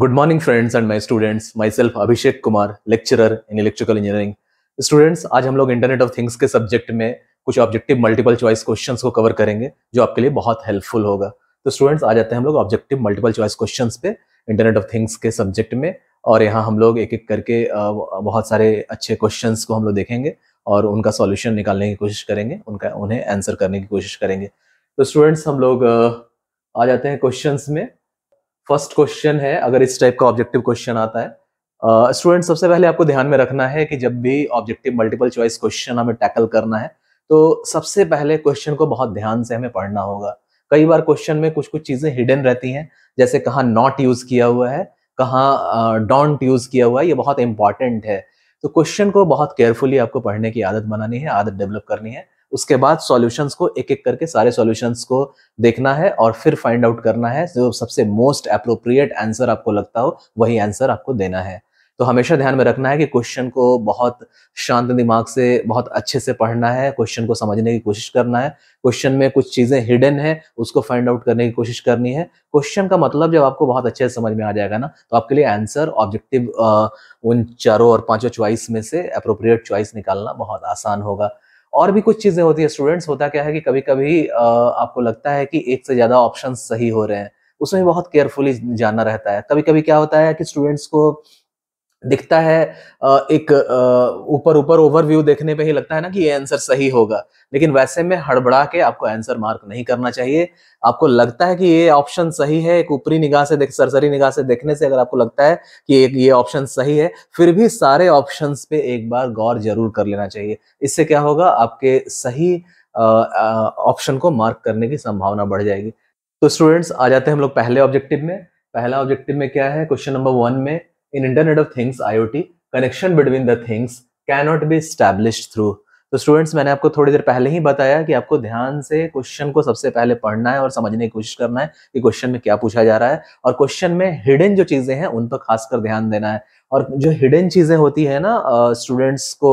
good morning friends and my students myself Abhishek Kumar lecturer in electrical engineering students आज हम लोग internet of things के subject में कुछ ऑब्जेक्टिव मल्टीपल चॉइस क्वेश्चंस को कवर करेंगे जो आपके लिए बहुत हेल्पफुल होगा तो स्टूडेंट्स आ जाते हैं हम लोग ऑब्जेक्टिव मल्टीपल चॉइस क्वेश्चन पे इंटरनेट ऑफ थिंग्स के सब्जेक्ट में और यहाँ हम लोग एक एक करके बहुत सारे अच्छे क्वेश्चन को हम लोग देखेंगे और उनका सॉल्यूशन निकालने की कोशिश करेंगे उनका उन्हें आंसर करने की कोशिश करेंगे तो स्टूडेंट्स हम लोग आ जाते हैं क्वेश्चन में फर्स्ट क्वेश्चन है अगर इस टाइप का ऑब्जेक्टिव क्वेश्चन आता है स्टूडेंट uh, सबसे पहले आपको ध्यान में रखना है कि जब भी ऑब्जेक्टिव मल्टीपल चॉइस क्वेश्चन हमें टैकल करना है तो सबसे पहले क्वेश्चन को बहुत ध्यान से हमें पढ़ना होगा कई बार क्वेश्चन में कुछ कुछ चीजें हिडन रहती हैं जैसे कहाँ नॉट यूज किया हुआ है कहाँ डोंट यूज किया हुआ है ये बहुत इंपॉर्टेंट है तो क्वेश्चन को बहुत केयरफुली आपको पढ़ने की आदत बनानी है आदत डेवलप करनी है उसके बाद सॉल्यूशंस को एक एक करके सारे सॉल्यूशंस को देखना है और फिर फाइंड आउट करना है जो सबसे मोस्ट अप्रोप्रिएट आंसर आपको लगता हो वही आंसर आपको देना है तो हमेशा ध्यान में रखना है कि क्वेश्चन को बहुत शांत दिमाग से बहुत अच्छे से पढ़ना है क्वेश्चन को समझने की कोशिश करना है क्वेश्चन में कुछ चीज़ें हिडन है उसको फाइंड आउट करने की कोशिश करनी है क्वेश्चन का मतलब जब आपको बहुत अच्छे से समझ में आ जाएगा ना तो आपके लिए आंसर ऑब्जेक्टिव उन चारों और पांचों च्वाइस में से अप्रोप्रिएट च्वाइस निकालना बहुत आसान होगा और भी कुछ चीजें होती है स्टूडेंट्स होता क्या है कि कभी कभी आपको लगता है कि एक से ज्यादा ऑप्शन सही हो रहे हैं उसमें बहुत केयरफुली जाना रहता है कभी कभी क्या होता है कि स्टूडेंट्स को दिखता है एक ऊपर ऊपर ओवरव्यू देखने पे ही लगता है ना कि ये आंसर सही होगा लेकिन वैसे में हड़बड़ा के आपको आंसर मार्क नहीं करना चाहिए आपको लगता है कि ये ऑप्शन सही है एक ऊपरी निगाह से देख सरसरी निगाह से देखने से अगर आपको लगता है कि एक ये ऑप्शन सही है फिर भी सारे ऑप्शन पे एक बार गौर जरूर कर लेना चाहिए इससे क्या होगा आपके सही ऑप्शन को मार्क करने की संभावना बढ़ जाएगी तो स्टूडेंट्स आ जाते हैं हम लोग पहले ऑब्जेक्टिव में पहला ऑब्जेक्टिव में क्या है क्वेश्चन नंबर वन में in internet of things iot connection between the things cannot be established through तो स्टूडेंट्स मैंने आपको थोड़ी देर पहले ही बताया कि आपको ध्यान से क्वेश्चन को सबसे पहले पढ़ना है और समझने की कोशिश करना है कि क्वेश्चन में क्या पूछा जा रहा है और क्वेश्चन में हिडन जो चीज़ें हैं उन पर खासकर ध्यान देना है और जो हिडन चीजें होती है ना स्टूडेंट्स को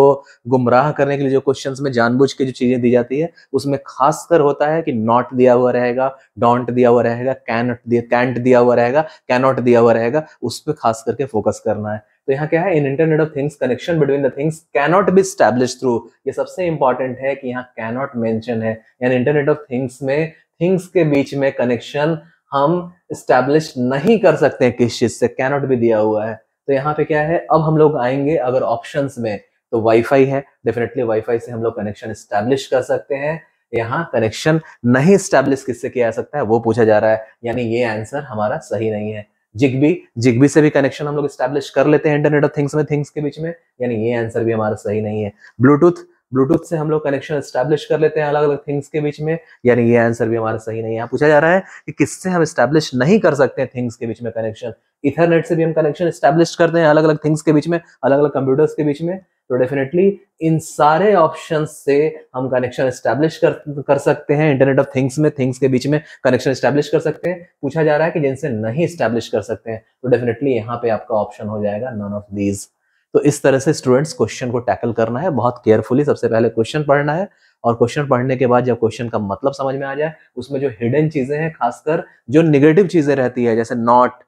गुमराह करने के लिए जो क्वेश्चंस में जानबूझ के जो चीजें दी जाती है उसमें खासकर होता है कि नॉट दिया हुआ रहेगा डोंट दिया हुआ रहेगा कैनट दिया कैंट दिया हुआ रहेगा कैनॉट दिया हुआ रहेगा उस पर खास करके फोकस करना है तो यहाँ क्या है in internet of things connection between the things cannot be establish through ये सबसे इंपॉर्टेंट है कि यहाँ कैनॉट मेंशन है यानी इंटरनेट ऑफ थिंग्स में थिंग्स के बीच में कनेक्शन हम स्टैब्लिश नहीं कर सकते हैं किस चीज से कैनॉट भी दिया हुआ है तो यहाँ पे क्या है अब हम लोग आएंगे अगर ऑप्शन में तो वाईफाई है डेफिनेटली वाईफाई से हम लोग कनेक्शन स्टैब्लिश कर सकते हैं यहाँ कनेक्शन नहीं स्टैब्लिश किससे किया जा सकता है वो पूछा जा रहा है यानी ये आंसर हमारा सही नहीं है जिग्बी जिग्बी से भी कनेक्शन हम लोग स्टैब्लिश कर लेते हैं इंटरनेट ऑफ थिंग्स में थिंग्स के बीच में यानी ये आंसर भी हमारा सही नहीं है ब्लूटूथ ब्लूटूथ से हम लोग कनेक्शन स्टैब्लिश कर लेते हैं अलग अलग थिंग्स के बीच में यानी ये आंसर भी हमारा सही नहीं है पूछा जा रहा है कि किससे हम स्टैब्लिश नहीं कर सकते हैं थिंग्स के बीच में कनेक्शन इथरनेट से भी हम कनेक्शन स्टैब्लिश करते हैं अलग अलग थिंग्स के बीच में अलग अलग कंप्यूटर्स के बीच में तो डेफिनेटली इन सारे ऑप्शन से हम कनेक्शन स्टैब्लिश कर कर सकते हैं इंटरनेट ऑफ थिंग्स में थिंग्स के बीच में कनेक्शन स्टैब्लिश कर सकते हैं पूछा जा रहा है कि जिनसे नहीं स्टैब्लिश कर सकते हैं तो डेफिनेटली यहाँ पे आपका ऑप्शन हो जाएगा नॉन ऑफ दीज तो इस तरह से स्टूडेंट्स क्वेश्चन को टैकल करना है बहुत केयरफुली सबसे पहले क्वेश्चन पढ़ना है और क्वेश्चन पढ़ने के बाद जब क्वेश्चन का मतलब समझ में आ जाए उसमें जो हिडन चीजें हैं खासकर जो निगेटिव चीजें रहती है जैसे नॉट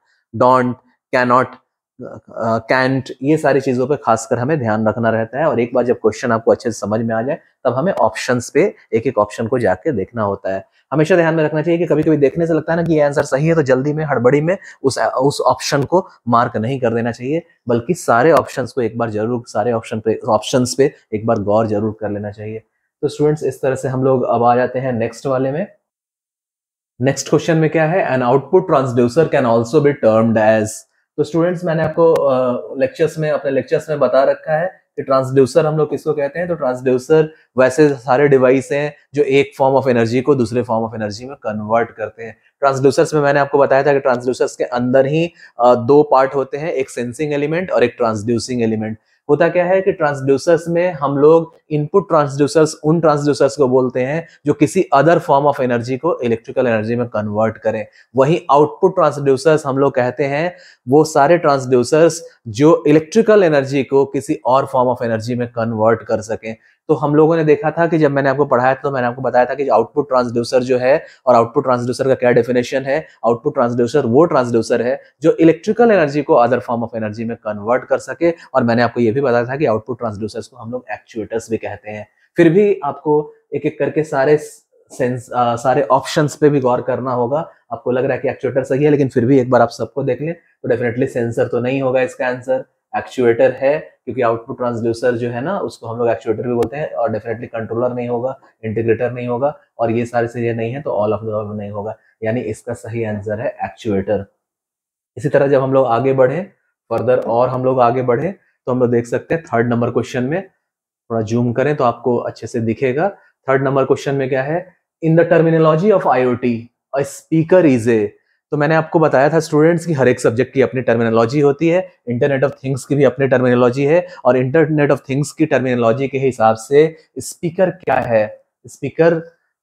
डोंट कैनॉट कैंट ये सारी चीज़ों पे खासकर हमें ध्यान रखना रहता है और एक बार जब क्वेश्चन आपको अच्छे से समझ में आ जाए तब हमें ऑप्शंस पे एक एक ऑप्शन को जाके देखना होता है हमेशा ध्यान में रखना चाहिए कि कभी कभी देखने से लगता है ना कि ये आंसर सही है तो जल्दी में हड़बड़ी में उस उस ऑप्शन को मार्क नहीं कर देना चाहिए बल्कि सारे ऑप्शंस को एक बार जरूर सारे ऑप्शन पे ऑप्शंस पे एक बार गौर जरूर कर लेना चाहिए तो स्टूडेंट्स इस तरह से हम लोग अब आ जाते हैं नेक्स्ट वाले में नेक्स्ट क्वेश्चन में क्या है an output transducer can also be termed as तो स्टूडेंट्स मैंने आपको लेक्चर्स में अपने लेक्चर्स में बता रखा है कि ट्रांसड्यूसर हम लोग किसको कहते हैं तो ट्रांसड्यूसर वैसे सारे डिवाइस हैं जो एक फॉर्म ऑफ एनर्जी को दूसरे फॉर्म ऑफ एनर्जी में कन्वर्ट करते हैं ट्रांसड्यूसर्स में मैंने आपको बताया था कि ट्रांसड्यूसर्स के अंदर ही दो पार्ट होते हैं एक सेंसिंग एलिमेंट और एक ट्रांसड्यूसिंग एलिमेंट होता क्या है कि ट्रांसड्यूसर्स में हम लोग इनपुट ट्रांसड्यूसर्स उन ट्रांसड्यूसर्स को बोलते हैं जो किसी अदर फॉर्म ऑफ एनर्जी को इलेक्ट्रिकल एनर्जी में कन्वर्ट करें वहीं आउटपुट ट्रांसड्यूसर्स हम लोग कहते हैं वो सारे ट्रांसड्यूसर्स जो इलेक्ट्रिकल एनर्जी को किसी और फॉर्म ऑफ एनर्जी में कन्वर्ट कर सकें तो हम लोगों ने देखा था कि जब मैंने आपको पढ़ाया तो मैंने आपको बताया था कि आउटपुट ट्रांसड्यूसर जो है और आउटपुट ट्रांसड्यूसर का क्या डेफिनेशन है आउटपुट ट्रांसड्यूसर वो ट्रांसड्यूसर है जो इलेक्ट्रिकल एनर्जी को अदर फॉर्म ऑफ एनर्जी में कन्वर्ट कर सके और मैंने आपको ये भी बताया था कि आउटपुट ट्रांसड्यूसर को हम लोग एक्चुएटर्स भी कहते हैं फिर भी आपको एक एक करके सारे सेंस आ, सारे ऑप्शंस पे भी गौर करना होगा आपको लग रहा है कि एक्चुएटर सही है लेकिन फिर भी एक बार आप सबको देख लें तो डेफिनेटली सेंसर तो नहीं होगा इसका आंसर एक्चुएटर है क्योंकि आउटपुट ट्रांसड्यूसर जो है ना उसको हम लोग एक्चुएटर भी बोलते हैं और डेफिनेटली कंट्रोलर नहीं होगा इंटीग्रेटर नहीं होगा और ये सारी चीजें नहीं है तो ऑल ऑफ द नहीं होगा यानी इसका सही आंसर है एक्चुएटर इसी तरह जब हम लोग आगे बढ़े फर्दर और हम लोग आगे बढ़े तो हम लोग देख सकते हैं थर्ड नंबर क्वेश्चन में थोड़ा जूम करें तो आपको अच्छे से दिखेगा थर्ड नंबर क्वेश्चन में क्या है in the terminology of IoT speaker is a तो मैंने आपको बताया था स्टूडेंट्स की हर एक सब्जेक्ट की अपनी टर्मिनोलॉजी होती है इंटरनेट ऑफ थिंग्स की भी अपनी टर्मिनोलॉजी है और इंटरनेट ऑफ थिंग्स की टर्मिनोलॉजी के हिसाब से स्पीकर क्या है स्पीकर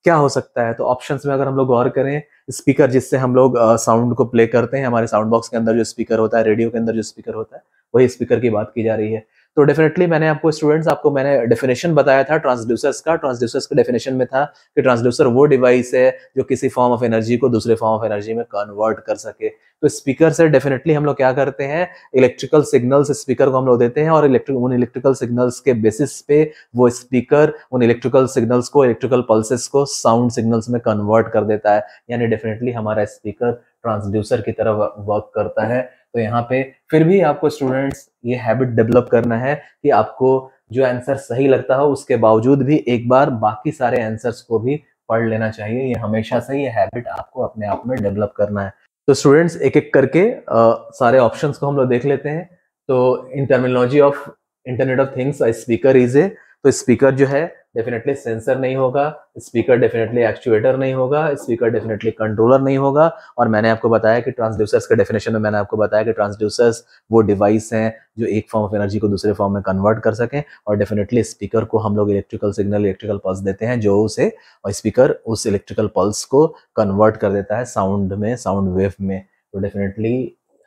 क्या हो सकता है तो ऑप्शन में अगर हम लोग गौर करें स्पीकर जिससे हम लोग साउंड को प्ले करते हैं हमारे साउंड बॉक्स के अंदर जो स्पीकर होता है रेडियो के अंदर जो स्पीकर होता है वही स्पीकर की बात की जा रही है तो डेफिनेटली मैंने आपको स्टूडेंट्स आपको मैंने डेफिनेशन बताया था ट्रांसड्यूसर्स का ट्रांसड्यूसर्स के डेफिनेशन में था कि ट्रांसड्यूसर वो डिवाइस है जो किसी फॉर्म ऑफ एनर्जी को दूसरे फॉर्म ऑफ एनर्जी में कन्वर्ट कर सके तो स्पीकर से डेफिनेटली हम लोग क्या करते हैं इलेक्ट्रिकल सिग्नल्स स्पीकर को हम लोग देते हैं और इलेक्ट्रिक उन इलेक्ट्रिकल सिग्नल्स के बेसिस पे वो स्पीकर उन इलेक्ट्रिकल सिग्नल्स को इलेक्ट्रिकल पल्सेस को साउंड सिग्नल्स में कन्वर्ट कर देता है यानी डेफिनेटली हमारा स्पीकर ट्रांसड्यूसर की तरफ वर्क करता है तो यहाँ पे फिर भी आपको स्टूडेंट्स ये हैबिट डेवलप करना है कि आपको जो आंसर सही लगता हो उसके बावजूद भी एक बार बाकी सारे आंसर्स को भी पढ़ लेना चाहिए ये हमेशा से ये हैबिट आपको अपने आप में डेवलप करना है तो स्टूडेंट्स एक एक करके आ, सारे ऑप्शन को हम लोग देख लेते हैं तो इन terminology of internet of things speaker is a तो स्पीकर जो है डेफिनेटली सेंसर नहीं होगा स्पीकर डेफिनेटली एक्चुएटर नहीं होगा स्पीकर डेफिनेटली कंट्रोलर नहीं होगा और मैंने आपको बताया कि ट्रांसड्यूसर्स के डेफिनेशन में मैंने आपको बताया कि ट्रांसड्यूसर्स वो डिवाइस हैं जो एक फॉर्म ऑफ एनर्जी को दूसरे फॉर्म में कन्वर्ट कर सकें और डेफिनेटली स्पीकर को हम लोग इलेक्ट्रिकल सिग्नल इलेक्ट्रिकल पल्स देते हैं जो उसे और स्पीकर उस इलेक्ट्रिकल पल्स को कन्वर्ट कर देता है साउंड में साउंड वेव में तो डेफिनेटली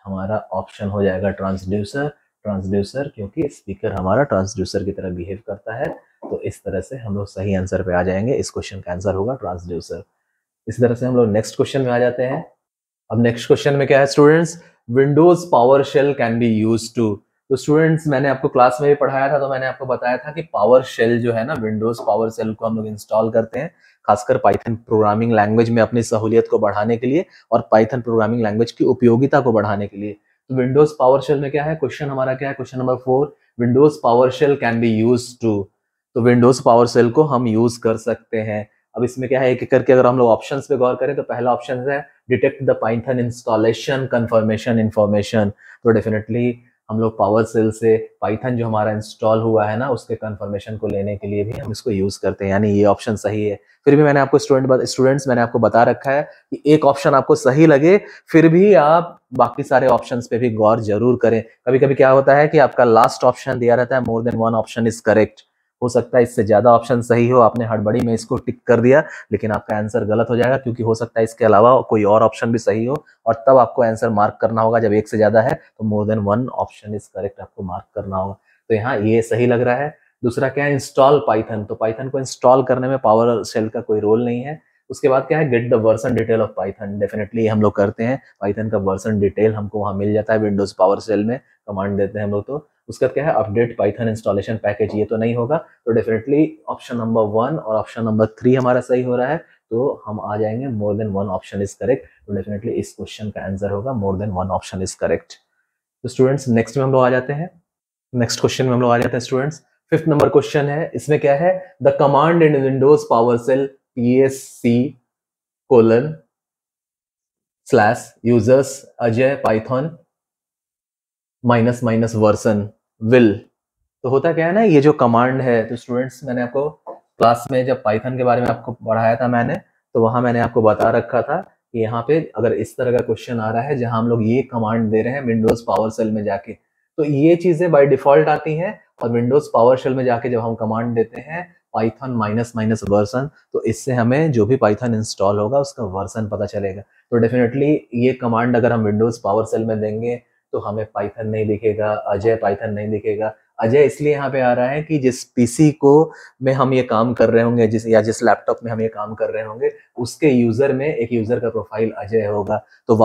हमारा ऑप्शन हो जाएगा ट्रांसड्यूसर ट्रांसड्यूसर क्योंकि स्पीकर हमारा ट्रांसड्यूसर की तरह बिहेव करता है तो इस तरह से हम लोग सही आंसर पे आ जाएंगे इस क्वेश्चन का आंसर होगा ट्रांसड्यूसर इस तरह से हम लोग नेक्स्ट क्वेश्चन में आ जाते हैं अब नेक्स्ट क्वेश्चन में क्या है students Windows power shell can be use to तो स्टूडेंट्स मैंने आपको क्लास में भी पढ़ाया था तो मैंने आपको बताया था कि पावर शेल जो है ना विंडोज पावर सेल को हम लोग इंस्टॉल करते हैं खासकर पाइथन प्रोग्रामिंग लैंग्वेज में अपनी सहूलियत को बढ़ाने के लिए और पाइथन प्रोग्रामिंग लैंग्वेज की उपयोगिता को बढ़ाने के लिए तो विंडोज पावर शेल में क्या है क्वेश्चन हमारा क्या है question number four Windows power shell can be use to तो विंडोज पावर सेल को हम यूज कर सकते हैं अब इसमें क्या है एक एक करके अगर हम लोग ऑप्शन पे गौर करें तो पहला ऑप्शन है detect the Python installation confirmation information तो डेफिनेटली हम लोग पावर सेल से पाइथन जो हमारा इंस्टॉल हुआ है ना उसके कंफर्मेशन को लेने के लिए भी हम इसको यूज करते हैं यानी ये ऑप्शन सही है फिर भी मैंने आपको स्टूडेंट स्टूडेंट्स मैंने आपको बता रखा है कि एक ऑप्शन आपको सही लगे फिर भी आप बाकी सारे ऑप्शन पे भी गौर जरूर करें कभी कभी क्या होता है कि आपका लास्ट ऑप्शन दिया रहता है more than one option is correct हो सकता है इससे ज़्यादा ऑप्शन सही हो आपने हड़बड़ी में इसको टिक कर दिया लेकिन आपका आंसर गलत हो जाएगा क्योंकि हो सकता है इसके अलावा कोई और ऑप्शन भी सही हो और तब आपको आंसर मार्क करना होगा जब एक से ज़्यादा है तो more than one option is correct आपको मार्क करना होगा तो यहाँ ये सही लग रहा है दूसरा क्या है इंस्टॉल पाइथन तो पाइथन को इंस्टॉल करने में पावर सेल का कोई रोल नहीं है उसके बाद क्या है get the version detail of Python definitely हम लोग करते हैं पाइथन का वर्सन डिटेल हमको वहाँ मिल जाता है विंडोज पावर सेल में कमांड देते हैं हम लोग तो उसका क्या है अपडेट पाइथन इंस्टॉलेशन पैकेज ये तो नहीं होगा तो डेफिनेटली ऑप्शन नंबर वन और ऑप्शन नंबर थ्री हमारा सही हो रहा है तो हम आ जाएंगे more than one option is correct तो डेफिनेटली इस क्वेश्चन का आंसर होगा more than one option is correct तो स्टूडेंट्स नेक्स्ट में हम लोग आ जाते हैं नेक्स्ट क्वेश्चन में हम लोग आ जाते हैं स्टूडेंट्स फिफ्थ नंबर क्वेश्चन है इसमें क्या है the command in Windows power shell P S C colon slash users Ajay Python minus minus version will तो होता क्या है ना ये जो कमांड है तो स्टूडेंट्स मैंने आपको क्लास में जब पाइथन के बारे में आपको पढ़ाया था मैंने तो वहां मैंने आपको बता रखा था कि यहाँ पे अगर इस तरह का क्वेश्चन आ रहा है जहां हम लोग ये कमांड दे रहे हैं विंडोज पावर सेल में जाके तो ये चीजें बाय डिफॉल्ट आती हैं और विंडोज पावर सेल में जाके जब हम कमांड देते हैं पाइथन माइनस माइनस वर्सन तो इससे हमें जो भी पाइथन इंस्टॉल होगा उसका वर्सन पता चलेगा तो डेफिनेटली ये कमांड अगर हम विंडोज पावर सेल में देंगे तो हमें पाइथन नहीं दिखेगा अजय पाइथन नहीं दिखेगा अजय इसलिए यहाँ पे आ रहा है कि जिस पीसी को में हम ये काम कर रहे होंगे जिस या जिस लैपटॉप में हम ये काम कर रहे होंगे उसके यूजर में एक यूजर का प्रोफाइल अजय होगा तो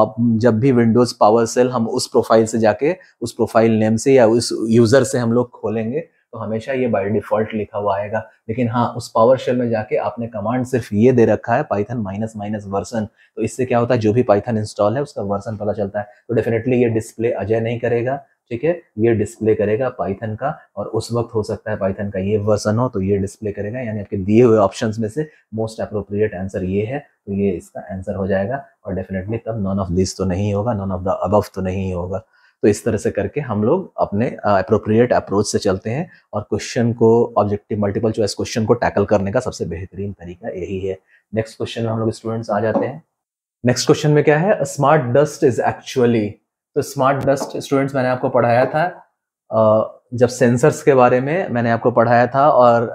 जब भी विंडोज पावर सेल हम उस प्रोफाइल से जाके उस प्रोफाइल नेम से या उस यूजर से हम लोग खोलेंगे तो हमेशा ये बाई डिफॉल्ट लिखा हुआ आएगा लेकिन हाँ उस पावर शेल में जाके आपने कमांड सिर्फ ये दे रखा है पाइथन माइनस माइनस वर्सन तो इससे क्या होता है जो भी पाइथन इंस्टॉल है उसका वर्सन पता चलता है तो डेफिनेटली ये डिस्प्ले अजय नहीं करेगा ठीक है ये डिस्प्ले करेगा पाइथन का और उस वक्त हो सकता है पाइथन का ये वर्सन हो तो ये डिस्प्ले करेगा यानी आपके दिए हुए ऑप्शन में से मोस्ट अप्रोप्रिएट आंसर ये है तो ये इसका आंसर हो जाएगा और डेफिनेटली तब नॉन ऑफ दिस तो नहीं होगा नॉन ऑफ द अबव तो नहीं होगा तो इस तरह से करके हम लोग अपने अप्रोप्रिएट अप्रोच से चलते हैं और क्वेश्चन को ऑब्जेक्टिव मल्टीपल चॉइस क्वेश्चन को टैकल करने का सबसे बेहतरीन तरीका यही है नेक्स्ट क्वेश्चन में हम लोग स्टूडेंट्स आ जाते हैं नेक्स्ट क्वेश्चन में क्या है स्मार्ट डस्ट इज एक्चुअली तो स्मार्ट डस्ट स्टूडेंट्स मैंने आपको पढ़ाया था जब सेंसर्स के बारे में मैंने आपको पढ़ाया था और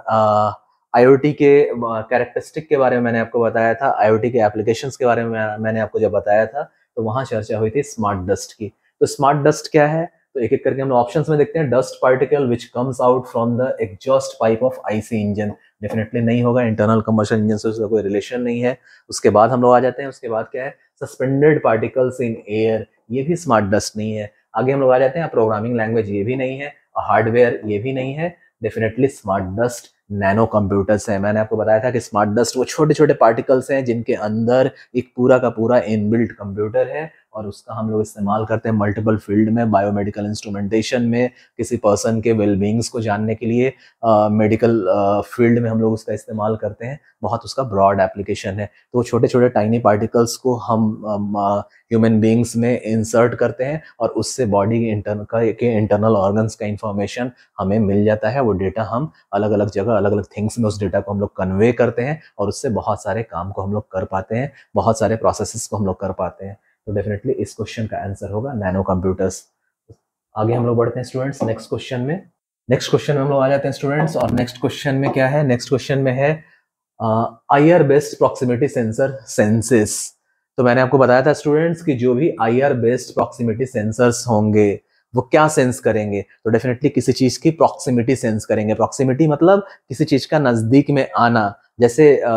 आईओटी के कैरेक्टरिस्टिक के बारे में मैंने आपको बताया था आईओटी के एप्लीकेशंस के बारे में मैंने आपको जब बताया था तो वहां चर्चा हुई थी स्मार्ट डस्ट की तो स्मार्ट डस्ट क्या है तो एक एक करके हम लोग ऑप्शन में देखते हैं dust particle which comes out from the exhaust pipe of IC engine definitely नहीं होगा इंटरनल कमर्शियल इंजन से उसका कोई रिलेशन नहीं है उसके बाद हम लोग आ जाते हैं उसके बाद क्या है सस्पेंडेड पार्टिकल्स इन एयर ये भी स्मार्ट डस्ट नहीं है आगे हम लोग आ जाते हैं प्रोग्रामिंग लैंग्वेज ये भी नहीं है हार्डवेयर ये भी नहीं है definitely smart dust nano computers है मैंने आपको बताया था कि स्मार्ट डस्ट वो छोटे छोटे पार्टिकल्स हैं जिनके अंदर एक पूरा का पूरा इनबिल्ट कंप्यूटर है और उसका हम लोग इस्तेमाल करते हैं मल्टीपल फील्ड में बायोमेडिकल इंस्ट्रूमेंटेशन में किसी पर्सन के वेलबींग्स को जानने के लिए मेडिकल फील्ड में हम लोग उसका इस्तेमाल करते हैं बहुत उसका ब्रॉड एप्लीकेशन है तो छोटे छोटे टाइनी पार्टिकल्स को हम ह्यूमन बींग्स में इंसर्ट करते हैं और उससे बॉडी के इंटरनल के इंटरनल ऑर्गन्स का इंफॉर्मेशन हमें मिल जाता है वो डेटा हम अलग अलग जगह अलग अलग थिंग्स में उस डेटा को हम लोग कन्वे करते हैं और उससे बहुत सारे काम को हम लोग कर पाते हैं बहुत सारे प्रोसेसेस को हम लोग कर पाते हैं तो डेफिनेटली इस क्वेश्चन का आंसर होगा नैनो कंप्यूटर्स आगे हम लोग बढ़ते हैं स्टूडेंट्स नेक्स्ट क्वेश्चन में नेक्स्ट क्वेश्चन में हम लोग आ जाते हैं स्टूडेंट्स और नेक्स्ट क्वेश्चन में क्या है नेक्स्ट क्वेश्चन में है I R based proximity sensor senses तो मैंने आपको बताया था स्टूडेंट्स कि जो भी I R based proximity sensors होंगे वो क्या सेंस करेंगे तो डेफिनेटली किसी चीज की प्रॉक्सिमिटी सेंस करेंगे प्रॉक्सिमिटी मतलब किसी चीज का नजदीक में आना जैसे आ,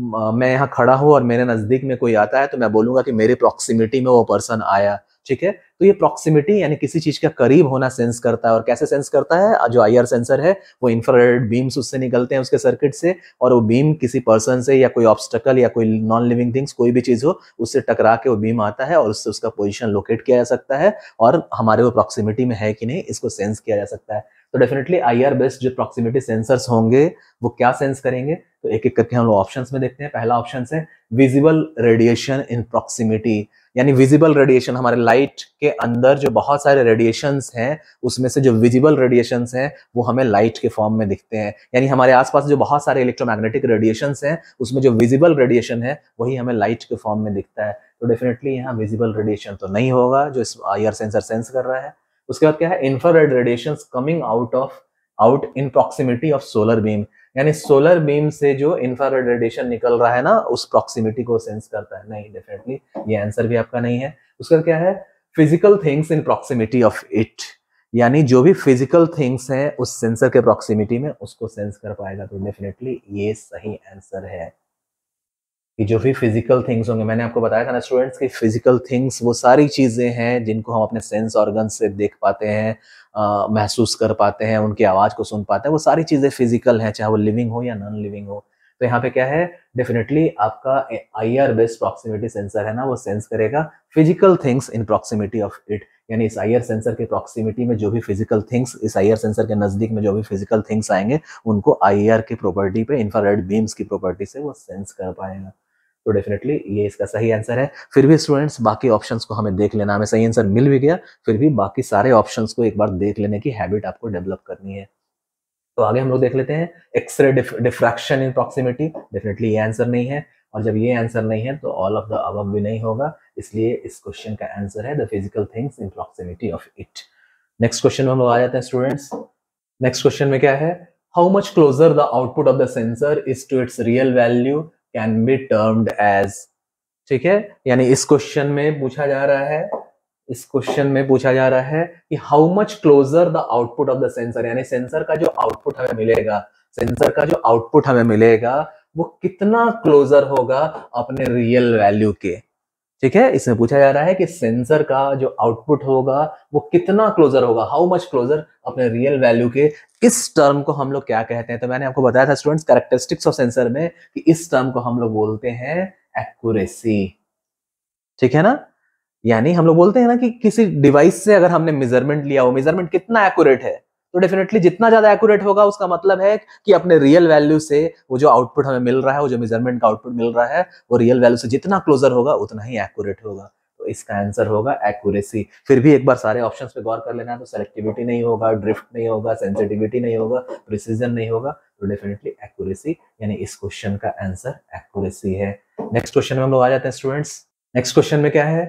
मैं यहाँ खड़ा हूँ और मेरे नज़दीक में कोई आता है तो मैं बोलूँगा कि मेरे प्रॉक्सिमिटी में वो पर्सन आया ठीक है तो ये प्रॉक्सिमिटी यानी किसी चीज़ का करीब होना सेंस करता है और कैसे सेंस करता है जो आई सेंसर है वो इंफ्रारेड बीम्स उससे निकलते हैं उसके सर्किट से और वो बीम किसी पर्सन से या कोई ऑब्स्टकल या कोई नॉन लिविंग थिंग्स कोई भी चीज़ हो उससे टकरा के वो बीम आता है और उससे उसका पोजिशन लोकेट किया जा सकता है और हमारे वो प्रॉक्सिमिटी में है कि नहीं इसको सेंस किया जा सकता है तो डेफिनेटली आई आर बेस्ट जो प्रॉक्सिमिटी सेंसर्स होंगे वो क्या सेंस करेंगे तो एक एक करके हम लोग ऑप्शन में देखते हैं पहला ऑप्शन है विजिबल रेडिएशन इन प्रॉक्सिमिटी यानी विजिबल रेडिएशन हमारे लाइट के अंदर जो बहुत सारे रेडिएशन हैं उसमें से जो विजिबल रेडिएशन हैं वो हमें लाइट के फॉर्म में दिखते हैं यानी हमारे आसपास जो बहुत सारे इलेक्ट्रोमैग्नेटिक रेडिएशन हैं उसमें जो विजिबल रेडिएशन है वही हमें लाइट के फॉर्म में दिखता है तो डेफिनेटली यहाँ विजिबल रेडिएशन तो नहीं होगा जो इस आर सेंसर सेंस कर रहा है उसके बाद क्या है infrared radiation coming out of out in proximity of solar beam यानी सोलर बीम से जो इंफ्रारेड रेडिएशन निकल रहा है ना उस प्रॉक्सिमिटी को सेंस करता है नहीं डेफिनेटली ये आंसर भी आपका नहीं है उसका क्या है physical things in proximity of it यानी जो भी फिजिकल थिंग्स हैं उस सेंसर के प्रॉक्सिमिटी में उसको सेंस कर पाएगा तो डेफिनेटली ये सही आंसर है कि जो भी फिजिकल थिंग्स होंगे मैंने आपको बताया था ना स्टूडेंट्स की फिजिकल थिंग्स वो सारी चीज़ें हैं जिनको हम अपने सेंस ऑर्गन से देख पाते हैं महसूस कर पाते हैं उनकी आवाज़ को सुन पाते हैं वो सारी चीज़ें फिजिकल हैं चाहे वो लिविंग हो या नॉन लिविंग हो तो यहाँ पे क्या है डेफिनेटली आपका I R based proximity sensor है ना वो सेंस करेगा physical things in proximity of it यानी इस आई आर सेंसर के प्रॉक्सिमिटी में जो भी फिजिकल थिंग्स इस आई आर सेंसर के नज़दीक में जो भी फिजिकल थिंग्स आएंगे उनको आई आर की प्रॉपर्टी पे इंफ्रारेड बीम्स की प्रॉपर्टी से वो सेंस कर पाएगा तो डेफिनेटली ये इसका सही आंसर है फिर भी स्टूडेंट्स बाकी ऑप्शंस को हमें देख लेना हमें सही आंसर मिल भी गया फिर भी बाकी सारे ऑप्शंस को एक बार देख लेने की हैबिट आपको डेवलप करनी है तो आगे हम लोग देख लेते हैं X ray diffraction in proximity definitely ये आंसर नहीं है और जब ये आंसर नहीं है तो ऑल ऑफ द अब भी नहीं होगा इसलिए इस क्वेश्चन का आंसर है the physical things in proximity of it next question में हम लोग आ जाते हैं स्टूडेंट्स नेक्स्ट क्वेश्चन में क्या है how much closer the output of the sensor is to its real value can be termed as ठीक है यानी इस क्वेश्चन में पूछा जा रहा है इस क्वेश्चन में पूछा जा रहा है कि how much closer the output of the sensor यानी सेंसर का जो आउटपुट हमें मिलेगा सेंसर का जो आउटपुट हमें मिलेगा वो कितना क्लोजर होगा अपने रियल वैल्यू के ठीक है इसमें पूछा जा रहा है कि सेंसर का जो आउटपुट होगा वो कितना क्लोजर होगा हाउ मच क्लोजर अपने रियल वैल्यू के इस टर्म को हम लोग क्या कहते हैं तो मैंने आपको बताया था स्टूडेंट्स कैरेक्टरिस्टिक्स ऑफ सेंसर में कि इस टर्म को हम लोग बोलते हैं एक्यूरेसी ठीक है ना यानी हम लोग बोलते हैं ना कि किसी डिवाइस से अगर हमने मेजरमेंट लिया हो मेजरमेंट कितना एक्यूरेट है तो डेफिनेटली जितना ज्यादा एक्यूरेट होगा उसका मतलब है कि अपने रियल वैल्यू से वो जो आउटपुट हमें मिल रहा है वो जो मेजरमेंट का आउटपुट मिल रहा है वो रियल वैल्यू से जितना क्लोजर होगा उतना ही एक्यूरेट होगा तो इसका आंसर होगा एक्यूरेसी फिर भी एक बार सारे ऑप्शन पे गौर कर लेना है तो सेलेक्टिविटी नहीं होगा ड्रिफ्ट नहीं होगा सेंसिटिविटी नहीं होगा प्रिसीजन नहीं होगा तो डेफिनेटली एक्यूरेसी यानी इस क्वेश्चन का आंसर एक्यूरेसी है नेक्स्ट क्वेश्चन में हम लोग आ जाते हैं स्टूडेंट्स नेक्स्ट क्वेश्चन में क्या है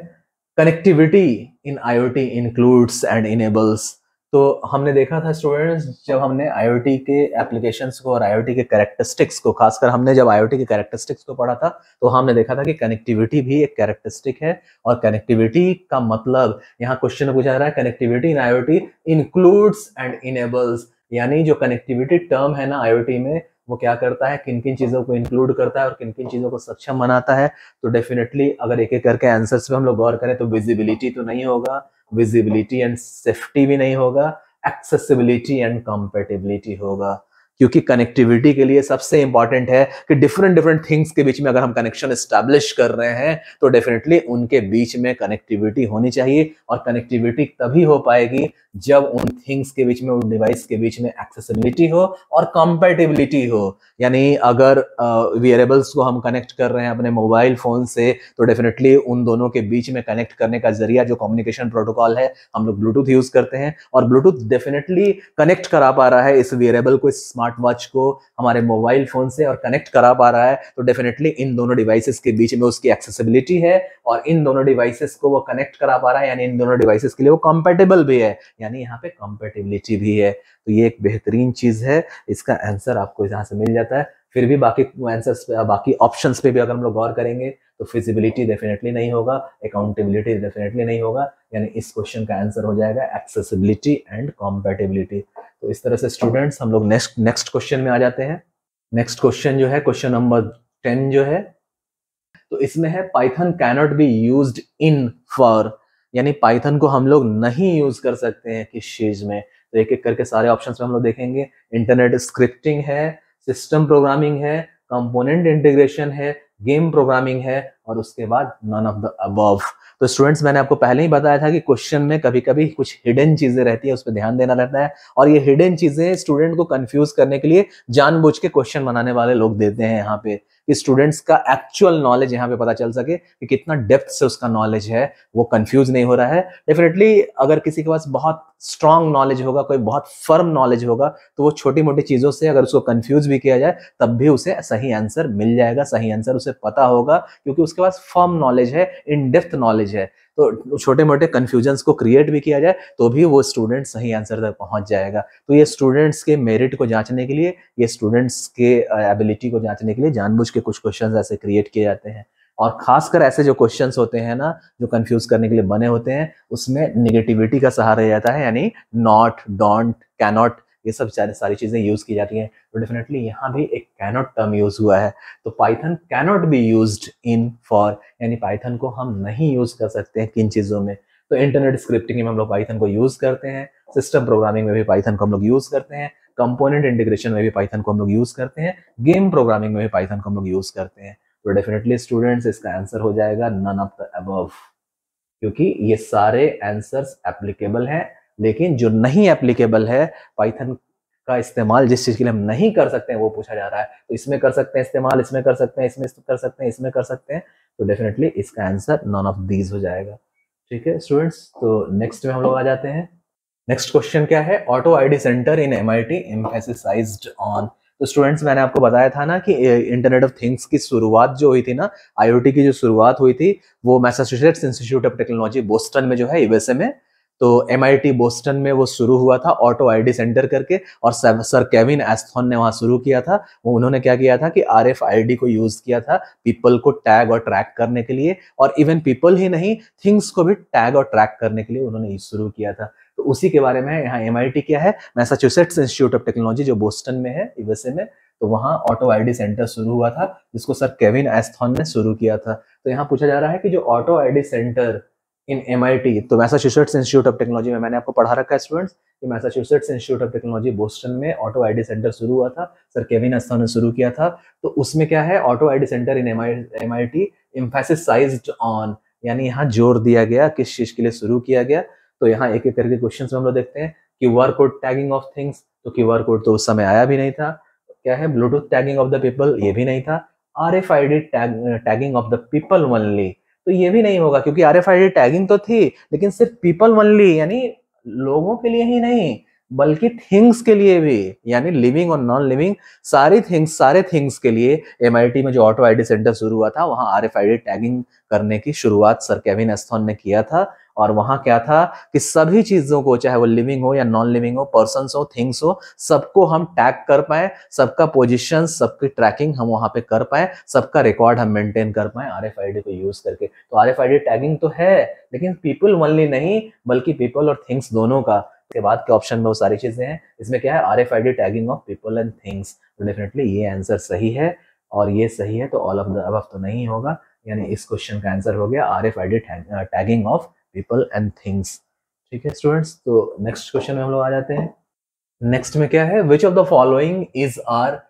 connectivity in IoT includes and enables तो हमने देखा था स्टूडेंट्स जब हमने आईओटी के एप्लीकेशन को और आईओटी के कैरेक्टरिस्टिक्स को खासकर हमने जब आईओटी के कैरेक्टरिस्टिक्स को पढ़ा था तो हमने देखा था कि कनेक्टिविटी भी एक कैरेक्टरिस्टिक है और कनेक्टिविटी का मतलब यहाँ क्वेश्चन पूछा जा रहा है connectivity in IoT includes and enables यानी जो कनेक्टिविटी टर्म है ना आईओटी में वो क्या करता है किन किन चीज़ों को इंक्लूड करता है और किन किन चीज़ों को सक्षम बनाता है तो डेफिनेटली अगर एक एक करके आंसर्स पे हम लोग गौर करें तो विजिबिलिटी तो नहीं होगा विजिबिलिटी एंड सेफ्टी भी नहीं होगा एक्सेसिबिलिटी एंड कंपेटेबिलिटी होगा क्योंकि कनेक्टिविटी के लिए सबसे इंपॉर्टेंट है कि डिफरेंट डिफरेंट थिंग्स के बीच में अगर हम कनेक्शन स्टैब्लिश कर रहे हैं तो डेफिनेटली उनके बीच में कनेक्टिविटी होनी चाहिए और कनेक्टिविटी तभी हो पाएगी जब उन थिंग्स के बीच में उन डिवाइस के बीच में एक्सेसिबिलिटी हो और कंपेटिबिलिटी हो यानी अगर वियरेबल्स को हम कनेक्ट कर रहे हैं अपने मोबाइल फोन से तो डेफिनेटली उन दोनों के बीच में कनेक्ट करने का जरिया जो कम्युनिकेशन प्रोटोकॉल है हम लोग ब्लूटूथ यूज करते हैं और ब्लूटूथ डेफिनेटली कनेक्ट करा पा रहा है इस वियरेबल को स्मार्ट स्मार्ट वॉच को हमारे मोबाइल फोन से और कनेक्ट करा पा रहा है तो डेफिनेटली इन दोनों डिवाइसेस के बीच में उसकी एक्सेसिबिलिटी है और इन दोनों डिवाइसेस को वो कनेक्ट करा पा रहा है यानी इन दोनों डिवाइसेस के लिए वो कंपेटेबल भी है यानी यहाँ पे कंपेटेबिलिटी भी है तो ये एक बेहतरीन चीज है इसका आंसर आपको यहाँ से मिल जाता है फिर भी बाकी आंसर्स बाकी ऑप्शंस पे भी अगर हम लोग गौर करेंगे तो फिजिबिलिटी डेफिनेटली नहीं होगा अकाउंटेबिलिटी डेफिनेटली नहीं होगा यानी इस क्वेश्चन का आंसर हो जाएगा एक्सेसिबिलिटी एंड कॉम्पेटेबिलिटी तो इस तरह से स्टूडेंट्स हम लोग नेक्स्ट नेक्स्ट क्वेश्चन में आ जाते हैं नेक्स्ट क्वेश्चन जो है क्वेश्चन नंबर टेन जो है तो इसमें है Python cannot be use in for यानी पाइथन को हम लोग नहीं यूज कर सकते हैं किस चीज में तो एक एक करके सारे ऑप्शन में हम लोग देखेंगे इंटरनेट स्क्रिप्टिंग है सिस्टम प्रोग्रामिंग है कंपोनेंट इंटीग्रेशन है गेम प्रोग्रामिंग है और उसके बाद नॉन ऑफ द अबव तो स्टूडेंट्स मैंने आपको पहले ही बताया था कि क्वेश्चन में कभी कभी कुछ हिडन चीजें रहती है उस पर ध्यान देना रहता है और ये हिडन चीजें स्टूडेंट को कंफ्यूज करने के लिए जानबूझ के क्वेश्चन बनाने वाले लोग देते हैं यहाँ पे कि स्टूडेंट्स का एक्चुअल नॉलेज यहाँ पे पता चल सके कि कितना डेप्थ से उसका नॉलेज है वो कंफ्यूज नहीं हो रहा है डेफिनेटली अगर किसी के पास बहुत स्ट्रांग नॉलेज होगा कोई बहुत फर्म नॉलेज होगा तो वो छोटी मोटी चीज़ों से अगर उसको कंफ्यूज भी किया जाए तब भी उसे सही आंसर मिल जाएगा सही आंसर उसे पता होगा क्योंकि उसके पास फर्म नॉलेज है इन डेप्थ नॉलेज है तो छोटे मोटे कन्फ्यूजन्स को क्रिएट भी किया जाए तो भी वो स्टूडेंट सही आंसर तक पहुंच जाएगा तो ये स्टूडेंट्स के मेरिट को जांचने के लिए ये स्टूडेंट्स के एबिलिटी को जांचने के लिए जानबूझ के कुछ क्वेश्चन ऐसे क्रिएट किए जाते हैं और खासकर ऐसे जो क्वेश्चन होते हैं ना जो कन्फ्यूज करने के लिए बने होते हैं उसमें निगेटिविटी का सहारा जाता है यानी नॉट डोंट कैनॉट ये सब सारी चीज़ें यूज़ की जाती हैं तो डेफिनेटली यहाँ भी एक कैनोट टर्म यूज़ हुआ है तो Python cannot be use in for यानी पाइथन को हम नहीं यूज़ कर सकते हैं किन चीज़ों में तो इंटरनेट स्क्रिप्टिंग में हम लोग पाइथन को यूज़ करते हैं सिस्टम प्रोग्रामिंग में भी पाइथन को हम लोग यूज़ करते हैं कंपोनेंट इंटीग्रेशन में भी पाइथन को हम लोग यूज़ करते हैं गेम प्रोग्रामिंग में भी पाइथन को हम लोग यूज़ करते हैं तो डेफिनेटली स्टूडेंट्स इसका आंसर हो जाएगा नन ऑफ द अब क्योंकि ये सारे आंसर्स एप्लीकेबल हैं लेकिन जो नहीं एप्लीकेबल है पाइथन का इस्तेमाल जिस चीज़ के लिए हम नहीं कर सकते हैं वो पूछा जा रहा है तो इसमें कर सकते हैं इस्तेमाल इसमें कर सकते हैं इसमें कर सकते हैं इसमें कर सकते हैं तो डेफिनेटली इसका आंसर नॉन ऑफ दीज हो जाएगा ठीक है स्टूडेंट्स तो नेक्स्ट में हम लोग आ जाते हैं नेक्स्ट क्वेश्चन क्या है auto ID center in M I T on तो स्टूडेंट्स मैंने आपको बताया था ना कि इंटरनेट ऑफ थिंग्स की शुरुआत जो हुई थी ना आईओटी की जो शुरुआत हुई थी वो Massachusetts Institute of Technology Boston में जो है यूएसए में तो एम बोस्टन में वो शुरू हुआ था ऑटो आईडी सेंटर करके और सर केविन एस्थोन ने वहां शुरू किया था वो उन्होंने क्या किया था कि आर एफ को यूज किया था पीपल को टैग और ट्रैक करने के लिए और इवन पीपल ही नहीं थिंग्स को भी टैग और ट्रैक करने के लिए उन्होंने शुरू किया था तो उसी के बारे में यहाँ एम क्या है मैसाच्यूसेट्स इंस्टीट्यूट ऑफ टेक्नोलॉजी जो बोस्टन में है यूएसए में तो वहाँ ऑटो आईडी सेंटर शुरू हुआ था जिसको सर केविन एस्थॉन ने शुरू किया था तो यहाँ पूछा जा रहा है कि जो auto ID center in M I T तो मैसाच्यूसेट्स इंस्टीट्यूट ऑफ टेक्नोलॉजी में मैंने आपको पढ़ा रखा है स्टूडेंट्स ये Massachusetts Institute of Technology Boston में ऑटो आई डी सेंटर शुरू हुआ था सर केविन अस्था ने शुरू किया था तो उसमें क्या है auto I D center in M I T emphasizes on यानी यहाँ जोर दिया गया किस चीज के लिए शुरू किया गया तो यहाँ एक एक करके क्वेश्चन में हम लोग देखते हैं Q R code tagging of things तो क्यू आर कोड तो उस समय आया भी नहीं था क्या है Bluetooth tagging of the people ये भी नहीं था R F I D tagging of the people only तो ये भी नहीं होगा क्योंकि आर एफ टैगिंग तो थी लेकिन सिर्फ पीपल वनली यानी लोगों के लिए ही नहीं बल्कि थिंग्स के लिए भी यानी लिविंग और नॉन लिविंग सारी थिंग्स सारे थिंग्स के लिए एम में जो ऑटो डी सेंटर शुरू हुआ था वहां आर एफ टैगिंग करने की शुरुआत सर केविन एस्थॉन ने किया था और वहां क्या था कि सभी चीजों को चाहे वो लिविंग हो या नॉन लिविंग हो पर्सन हो थिंग्स हो सबको हम टैग कर पाए सबका पोजिशन सबकी ट्रैकिंग हम वहां पे कर पाए सबका रिकॉर्ड हम मेंटेन कर पाए आर को यूज करके तो आर टैगिंग तो है लेकिन पीपल वनली नहीं बल्कि पीपल और थिंग्स दोनों का के बाद के ऑप्शन में वो सारी चीजें हैं इसमें क्या है R F I D tagging of people and things तो डेफिनेटली ये आंसर सही है और ये सही है तो ऑल ऑफ द अब तो नहीं होगा यानी इस क्वेश्चन का आंसर हो गया R F I D tagging of people and things ठीक है स्टूडेंट्स तो नेक्स्ट क्वेश्चन में हम लोग आ जाते हैं नेक्स्ट में क्या है which of the following is are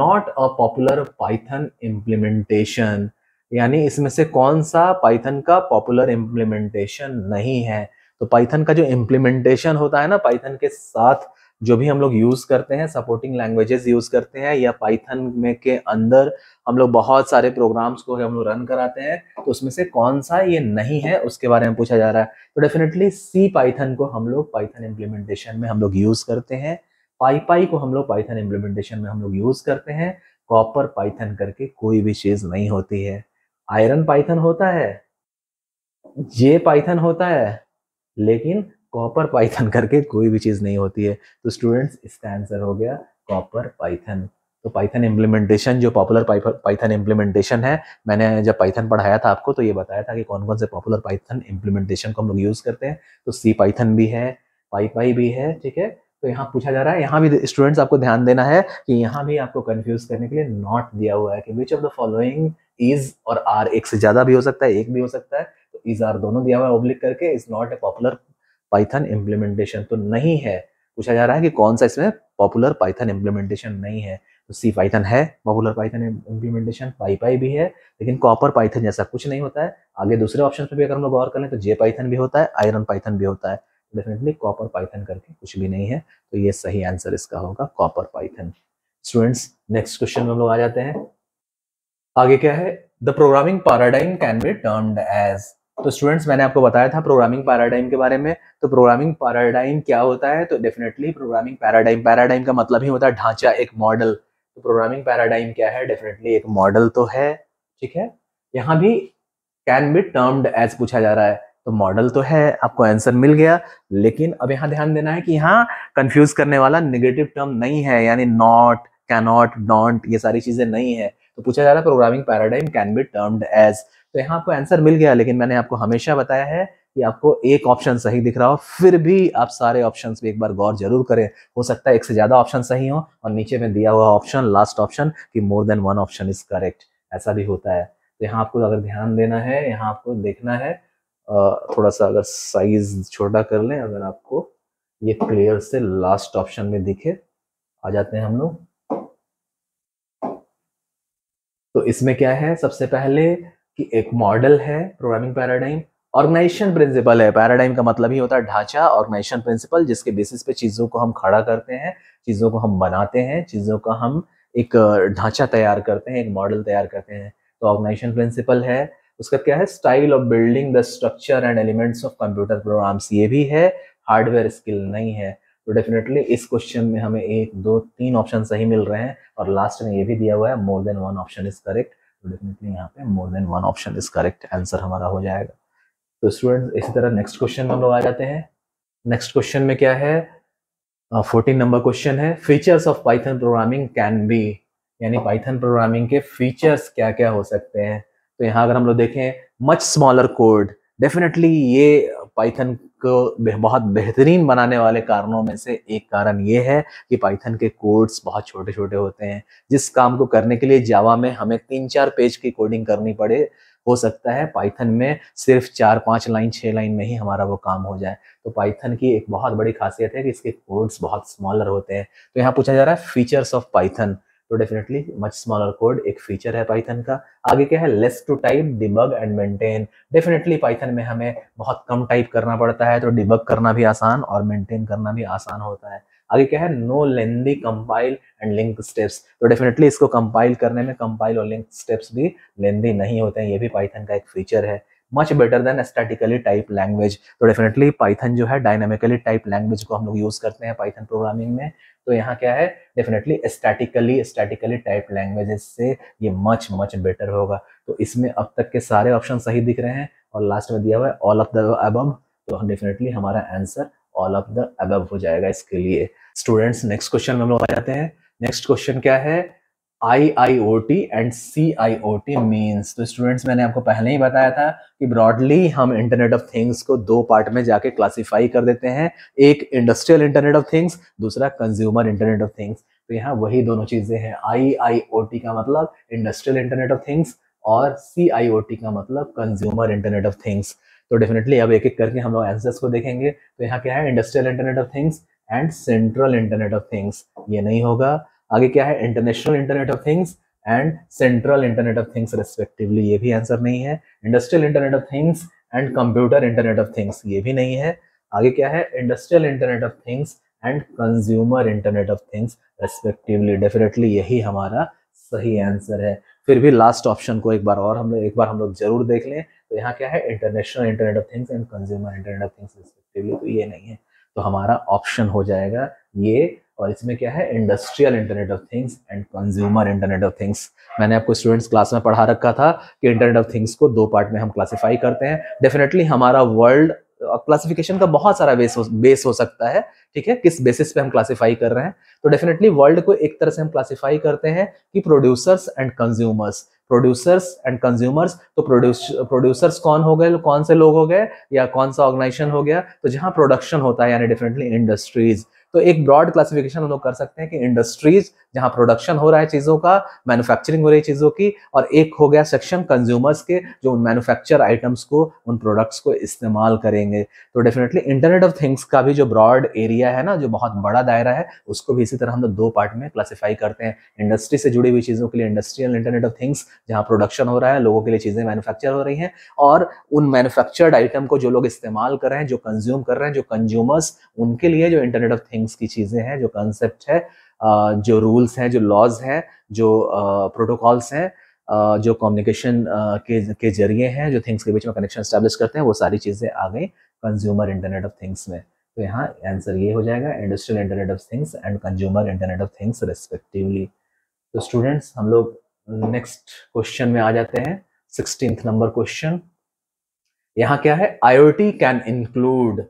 not a popular Python implementation यानी इसमें से कौन सा पाइथन का पॉपुलर इम्प्लीमेंटेशन नहीं है तो पाइथन का जो इम्प्लीमेंटेशन होता है ना पाइथन के साथ जो भी हम लोग यूज करते हैं सपोर्टिंग लैंग्वेजेस यूज करते हैं या पाइथन में के अंदर हम लोग बहुत सारे प्रोग्राम्स को हम लोग रन कराते हैं तो उसमें से कौन सा ये नहीं है उसके बारे में पूछा जा रहा है तो डेफिनेटली सी पाइथन को हम लोग पाइथन इम्प्लीमेंटेशन में हम लोग यूज करते हैं पाईपाई को हम लोग पाइथन इम्प्लीमेंटेशन में हम लोग यूज करते हैं कॉपर पाइथन करके कोई भी चीज नहीं होती है आयरन पाइथन होता है जे पाइथन होता है लेकिन कॉपर पाइथन करके कोई भी चीज़ नहीं होती है तो स्टूडेंट्स इसका आंसर हो गया कॉपर पाइथन तो पाइथन इम्प्लीमेंटेशन जो पॉपुलर पाइथन इम्प्लीमेंटेशन है मैंने जब पाइथन पढ़ाया था आपको तो ये बताया था कि कौन कौन से पॉपुलर पाइथन इम्प्लीमेंटेशन को हम लोग यूज़ करते हैं तो सी पाइथन भी है पाई भी है ठीक है तो यहाँ पूछा जा रहा है यहाँ भी स्टूडेंट्स आपको ध्यान देना है कि यहाँ भी आपको कन्फ्यूज करने के लिए नॉट दिया हुआ है कि which of the following is और आर एक से ज़्यादा भी हो सकता है एक भी हो सकता है तो इज आर दोनों दिया हुआ है ओब्लिक करके is not a popular Python implementation तो नहीं है पूछा जा रहा है कि कौन सा इसमें पॉपुलर पाइथन इम्प्लीमेंटेशन नहीं है तो सी पाइथन है पॉपुलर पाइथन इम्प्लीमेंटेशन पाईपाई भी है लेकिन कॉपर पाइथन जैसा कुछ नहीं होता है आगे दूसरे ऑप्शन पर भी अगर हम लोग गौर करें तो जे पाइथन भी होता है आयरन पाइथन भी होता है डेफिनेटली कॉपर पाइथन करके कुछ भी नहीं है तो ये सही आंसर इसका होगा copper Python students next question में हम लोग आ जाते हैं आगे क्या है the programming paradigm can be termed as तो स्टूडेंट्स मैंने आपको बताया था प्रोग्रामिंग पैराडाइम के बारे में तो प्रोग्रामिंग पैराडाइम क्या होता है तो डेफिनेटली प्रोग्रामिंग पैराडाइम पैराडाइम का मतलब ही होता है ढांचा एक मॉडल तो प्रोग्रामिंग पैराडाइम क्या है डेफिनेटली एक मॉडल तो है ठीक है यहाँ भी कैन बी टर्म्ड एज पूछा जा रहा है तो मॉडल तो है आपको आंसर मिल गया लेकिन अब यहाँ ध्यान देना है कि यहाँ कंफ्यूज करने वाला निगेटिव टर्म नहीं है यानी नॉट कैनॉट डॉन्ट ये सारी चीजें नहीं है तो पूछा जा रहा है programming paradigm can be termed as तो यहाँ आपको आंसर मिल गया लेकिन मैंने आपको हमेशा बताया है कि आपको एक ऑप्शन सही दिख रहा हो फिर भी आप सारे ऑप्शन भी एक बार गौर जरूर करें हो सकता है एक से ज्यादा ऑप्शन सही हो और नीचे में दिया हुआ ऑप्शन लास्ट ऑप्शन कि more than one option is correct ऐसा भी होता है तो यहाँ आपको अगर ध्यान देना है यहाँ आपको देखना है थोड़ा सा अगर साइज छोटा कर लें अगर आपको ये क्लियर से लास्ट ऑप्शन में दिखे आ जाते हैं हम लोग तो इसमें क्या है सबसे पहले कि एक मॉडल है प्रोग्रामिंग पैराडाइम ऑर्गेनाइजेशन प्रिंसिपल है पैराडाइम का मतलब ही होता है ढांचा ऑर्गेनाइजेशन प्रिंसिपल जिसके बेसिस पे चीज़ों को हम खड़ा करते हैं चीज़ों को हम बनाते हैं चीज़ों का हम एक ढांचा तैयार करते हैं एक मॉडल तैयार करते हैं तो ऑर्गेनाइजेशन प्रिंसिपल है उसका क्या है style of building the structure and elements of computer programs ये भी है हार्डवेयर स्किल नहीं है तो डेफिनेटली इस क्वेश्चन में हमें एक दो तीन ऑप्शन सही मिल रहे हैं और लास्ट में ये भी दिया हुआ है more than one option is correct तो डेफिनेटली यहाँ पे more than one option is correct answer हमारा हो जाएगा तो स्टूडेंट्स इसी तरह नेक्स्ट क्वेश्चन हम लोग आ जाते हैं नेक्स्ट क्वेश्चन में क्या है फोर्टीन नंबर क्वेश्चन है features of Python programming can be यानी पाइथन प्रोग्रामिंग के फीचर्स क्या क्या हो सकते हैं तो यहाँ अगर हम लोग देखें मच स्मॉलर कोड डेफिनेटली ये पाइथन को बहुत बेहतरीन बनाने वाले कारणों में से एक कारण ये है कि पाइथन के कोड्स बहुत छोटे छोटे होते हैं जिस काम को करने के लिए जावा में हमें तीन चार पेज की कोडिंग करनी पड़े हो सकता है पाइथन में सिर्फ चार पांच लाइन छः लाइन में ही हमारा वो काम हो जाए तो पाइथन की एक बहुत बड़ी खासियत है कि इसके कोड्स बहुत स्मॉलर होते हैं तो यहाँ पूछा जा रहा है features of Python definitely much smaller code एक फीचर है पाइथन का आगे क्या है less to type debug and maintain definitely Python में हमें बहुत कम टाइप करना पड़ता है तो डिबग करना भी आसान और मेंटेन करना भी आसान होता है आगे क्या है no lengthy compile and link steps तो डेफिनेटली इसको कंपाइल करने में कंपाइल और लिंक स्टेप्स भी लेंदी नहीं होते हैं ये भी पाइथन का एक फीचर है much better than statically type language तो डेफिनेटली पाइथन जो है डायनेमिकली टाइप लैंग्वेज को हम लोग यूज करते हैं पाइथन प्रोग्रामिंग में तो यहाँ क्या है definitely statically statically type language से ये मच मच बेटर होगा तो इसमें अब तक के सारे ऑप्शन सही दिख रहे हैं और लास्ट में दिया हुआ है ऑल ऑफ द अबब तो डेफिनेटली हमारा answer all of the above हो जाएगा इसके लिए स्टूडेंट्स नेक्स्ट क्वेश्चन में हम लोग आ जाते हैं नेक्स्ट क्वेश्चन क्या है I I O T and C I O T means तो स्टूडेंट्स मैंने आपको पहले ही बताया था कि ब्रॉडली हम इंटरनेट ऑफ थिंग्स को दो पार्ट में जाके क्लासीफाई कर देते हैं एक इंडस्ट्रियल इंटरनेट ऑफ थिंग्स दूसरा कंज्यूमर इंटरनेट ऑफ थिंग्स तो यहाँ वही दोनों चीज़ें हैं आई आई ओ टी का मतलब इंडस्ट्रियल इंटरनेट ऑफ थिंग्स और सी आई ओ टी का मतलब कंज्यूमर इंटरनेट ऑफ थिंग्स तो डेफिनेटली अब एक एक करके हम लोग आंसर्स को देखेंगे तो यहाँ क्या है industrial internet of things and central internet of things ये नहीं होगा आगे क्या है international internet of things and central internet of things respectively ये भी आंसर नहीं है industrial internet of things and computer internet of things ये भी नहीं है आगे क्या है industrial internet of things and consumer internet of things respectively definitely यही हमारा सही आंसर है फिर भी लास्ट ऑप्शन को एक बार और हम लोग एक बार हम लोग जरूर देख लें तो यहाँ क्या है international internet of things and consumer internet of things respectively तो ये नहीं है तो हमारा ऑप्शन हो जाएगा ये और इसमें क्या है industrial internet of things and consumer internet of things मैंने आपको स्टूडेंट्स क्लास में पढ़ा रखा था कि इंटरनेट ऑफ थिंग्स को दो पार्ट में हम क्लासीफाई करते हैं डेफिनेटली हमारा वर्ल्ड क्लासिफिकेशन का बहुत सारा बेस हो बेस हो सकता है ठीक है किस बेसिस पे हम क्लासिफाई कर रहे हैं तो डेफिनेटली वर्ल्ड को एक तरह से हम क्लासिफाई करते हैं कि producers and consumers producers and consumers तो प्रोड्यूस प्रोड्यूसर्स कौन हो गए कौन से लोग हो गए या कौन सा ऑर्गेनाइजेशन हो गया तो जहाँ प्रोडक्शन होता है यानी डेफिनेटली इंडस्ट्रीज तो एक ब्रॉड क्लासिफिकेशन हम लोग कर सकते हैं कि इंडस्ट्रीज जहां प्रोडक्शन हो रहा है चीज़ों का मैन्युफैक्चरिंग हो रही है चीज़ों की और एक हो गया सेक्शन कंज्यूमर्स के जो उन मैन्युफैक्चर आइटम्स को उन प्रोडक्ट्स को इस्तेमाल करेंगे तो डेफिनेटली इंटरनेट ऑफ थिंग्स का भी जो ब्रॉड एरिया है ना जो बहुत बड़ा दायरा है उसको भी इसी तरह हम लोग दो पार्ट में क्लासीफाई करते हैं इंडस्ट्री से जुड़ी हुई चीज़ों के लिए इंडस्ट्रियल इंटरनेट ऑफ थिंग्स जहाँ प्रोडक्शन हो रहा है लोगों के लिए चीज़ें मैन्युफैक्चर हो रही हैं और उन मैन्युफैक्चर्ड आइटम को जो लोग इस्तेमाल कर रहे हैं जो कंज्यूम कर रहे हैं जो कंज्यूमर्स उनके लिए जो इंटरनेट ऑफ थिंग्स थिंग्स की चीज़ें हैं जो कंसेप्ट है जो रूल्स हैं जो लॉज हैं जो प्रोटोकॉल्स हैं जो कम्युनिकेशन के के जरिए हैं जो थिंग्स के बीच में कनेक्शन स्टैब्लिश करते हैं वो सारी चीज़ें आ गई कंज्यूमर इंटरनेट ऑफ थिंग्स में तो यहाँ आंसर ये हो जाएगा industrial internet of things and consumer internet of things respectively तो स्टूडेंट्स हम लोग नेक्स्ट क्वेश्चन में आ जाते हैं सिक्सटीन नंबर क्वेश्चन यहाँ क्या है IoT can include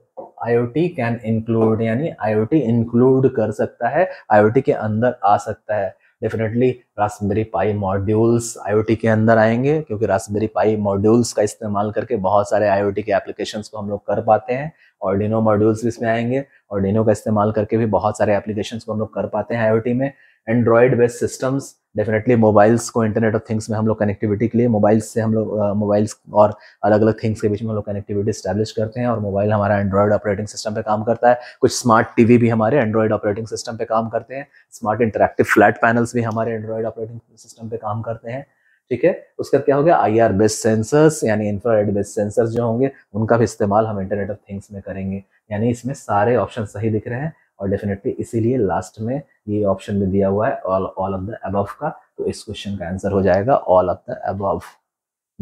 IoT can include यानी आईओटी इंक्लूड कर सकता है आईओटी के अंदर आ सकता है definitely raspberry pi modules IoT के अंदर आएंगे क्योंकि रासबेरी पाई मॉड्यूल्स का इस्तेमाल करके बहुत सारे आईओटी के एप्लीकेशन को हम लोग कर पाते हैं और डिनो मॉड्यूल्स भी इसमें आएंगे और डिनो का इस्तेमाल करके भी बहुत सारे एप्लीकेशन को हम लोग कर पाते हैं आईओटी में Android based systems definitely mobiles को इंटरनेट ऑफ थिंग्स में हम लोग कनेक्टिविटी के लिए मोबाइल्स से हम लोग मोबाइल्स और अलग अलग थिंग्स के बीच में हम लोग कनेक्टिविटी स्टैब्लिश करते हैं और मोबाइल हमारा एंड्रॉयड ऑपरेटिंग सिस्टम पे काम करता है कुछ स्मार्ट टीवी भी हमारे एंड्रॉयड ऑपरेटिंग सिस्टम पे काम करते हैं स्मार्ट इंटरेक्टिव फ्लैट पैनल्स भी हमारे एंड्रॉयड ऑपरेटिंग सिस्टम पे काम करते हैं ठीक है उसके क्या हो गया आई आर बेस्ड सेंसर्स यानी इंफ्रारेड बेस्ड सेंसर्स जो होंगे उनका भी इस्तेमाल हम इंटरनेट ऑफ थिंग्स में करेंगे यानी इसमें सारे ऑप्शन सही दिख रहे हैं और डेफिनेटली इसीलिए लास्ट में ये ऑप्शन भी दिया हुआ है all all of the above का तो इस क्वेश्चन का आंसर हो जाएगा all of the above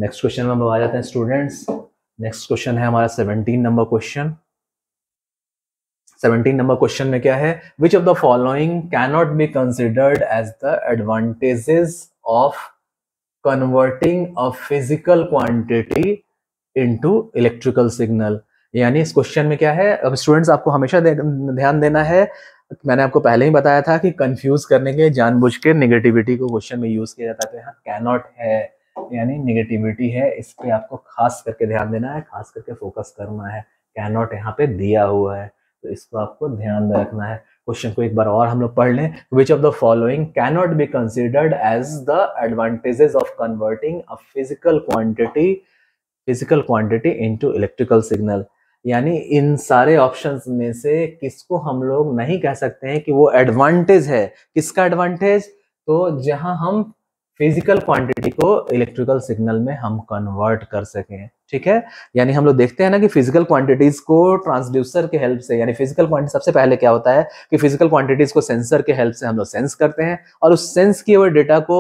next question में हम आ जाते हैं स्टूडेंट्स नेक्स्ट क्वेश्चन है हमारा seventeen number question seventeen number question में क्या है which of the following cannot be considered as the advantages of converting a physical quantity into electrical signal यानी इस क्वेश्चन में क्या है अब स्टूडेंट्स आपको हमेशा ध्यान देना है मैंने आपको पहले ही बताया था कि कंफ्यूज करने के जानबूझ के नेगेटिविटी को क्वेश्चन में यूज किया जाता है कैनॉट तो है यानी नेगेटिविटी है इस पर आपको खास करके ध्यान देना है खास करके फोकस करना है कैनॉट यहाँ पे दिया हुआ है तो इसको आपको ध्यान में रखना है क्वेश्चन को एक बार और हम लोग पढ़ लें which of the following cannot be considered as the advantages of converting a physical quantity physical quantity into electrical signal यानी इन सारे ऑप्शंस में से किसको हम लोग नहीं कह सकते हैं कि वो एडवांटेज है किसका एडवांटेज तो जहां हम फिजिकल क्वांटिटी को इलेक्ट्रिकल सिग्नल में हम कन्वर्ट कर सकें ठीक है यानी हम लोग देखते हैं ना कि फिजिकल क्वांटिटीज को ट्रांसड्यूसर के हेल्प से यानी फिजिकल क्वांटिटी सबसे पहले क्या होता है कि फिजिकल क्वांटिटीज को सेंसर के हेल्प से हम लोग सेंस करते हैं और उस सेंस किए हुए डेटा को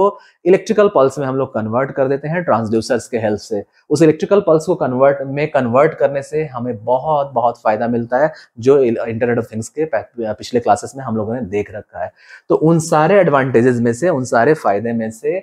इलेक्ट्रिकल पल्स में हम लोग कन्वर्ट कर देते हैं ट्रांसड्यूसर्स के हेल्प से उस इलेक्ट्रिकल पल्स को कन्वर्ट में कन्वर्ट करने से हमें बहुत बहुत फायदा मिलता है जो इंटरनेट ऑफ थिंग्स के पिछले क्लासेस में हम लोगों ने देख रखा है तो उन सारे एडवांटेजेस में से उन सारे फायदे में से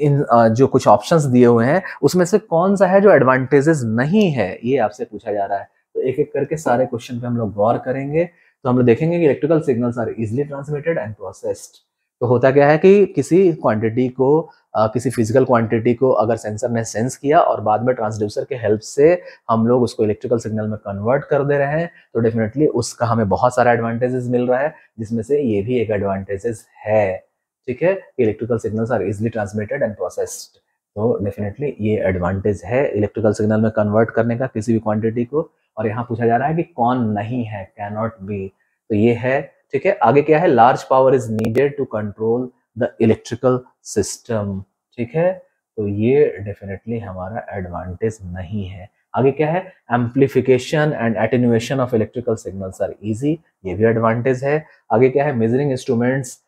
इन जो कुछ ऑप्शंस दिए हुए हैं उसमें से कौन सा है जो एडवांटेजेस नहीं है ये आपसे पूछा जा रहा है तो एक एक करके सारे क्वेश्चन पे हम लोग गौर करेंगे तो हम लोग देखेंगे कि electrical signals are easily transmitted and processed तो होता क्या है कि किसी क्वांटिटी को आ, किसी फिजिकल क्वांटिटी को अगर सेंसर ने सेंस किया और बाद में ट्रांसड्यूसर के हेल्प से हम लोग उसको इलेक्ट्रिकल सिग्नल में कन्वर्ट कर दे रहे हैं तो डेफिनेटली उसका हमें बहुत सारा एडवांटेजेस मिल रहा है जिसमें से ये भी एक एडवांटेजेस है ठीक है electrical signals are easily transmitted and processed तो डेफिनेटली ये एडवांटेज है इलेक्ट्रिकल सिग्नल में कन्वर्ट करने का किसी भी क्वांटिटी को और यहाँ पूछा जा रहा है कि कौन नहीं है कैनॉट बी तो ये है ठीक है आगे क्या है large power is needed to control the electrical system ठीक है तो ये डेफिनेटली हमारा एडवांटेज नहीं है आगे क्या है amplification and attenuation of electrical signals are easy ये भी एडवांटेज है आगे क्या है measuring instruments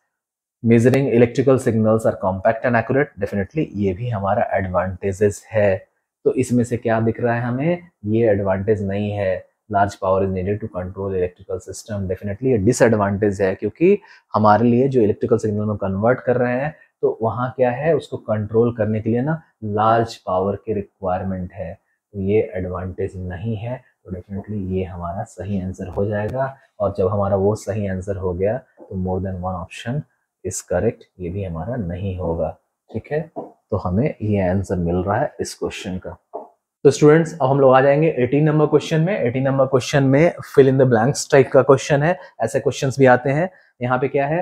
measuring electrical signals are compact and accurate definitely ये भी हमारा एडवांटेजेस है तो इसमें से क्या दिख रहा है हमें ये एडवांटेज नहीं है large power is needed to control electrical system definitely ये डिसएडवांटेज है क्योंकि हमारे लिए जो इलेक्ट्रिकल सिग्नल में कन्वर्ट कर रहे हैं तो वहाँ क्या है उसको कंट्रोल करने के लिए ना लार्ज पावर की रिक्वायरमेंट है तो ये एडवांटेज नहीं है तो डेफिनेटली ये हमारा सही आंसर हो जाएगा और जब हमारा वो सही आंसर हो गया तो more than one option is correct ये भी हमारा नहीं होगा ठीक है तो हमें ये आंसर मिल रहा है इस क्वेश्चन का तो स्टूडेंट्स अब हम लोग आ जाएंगे 18 नंबर क्वेश्चन में 18 नंबर क्वेश्चन में fill in the blanks type का क्वेश्चन है ऐसे क्वेश्चंस भी आते हैं यहाँ पे क्या है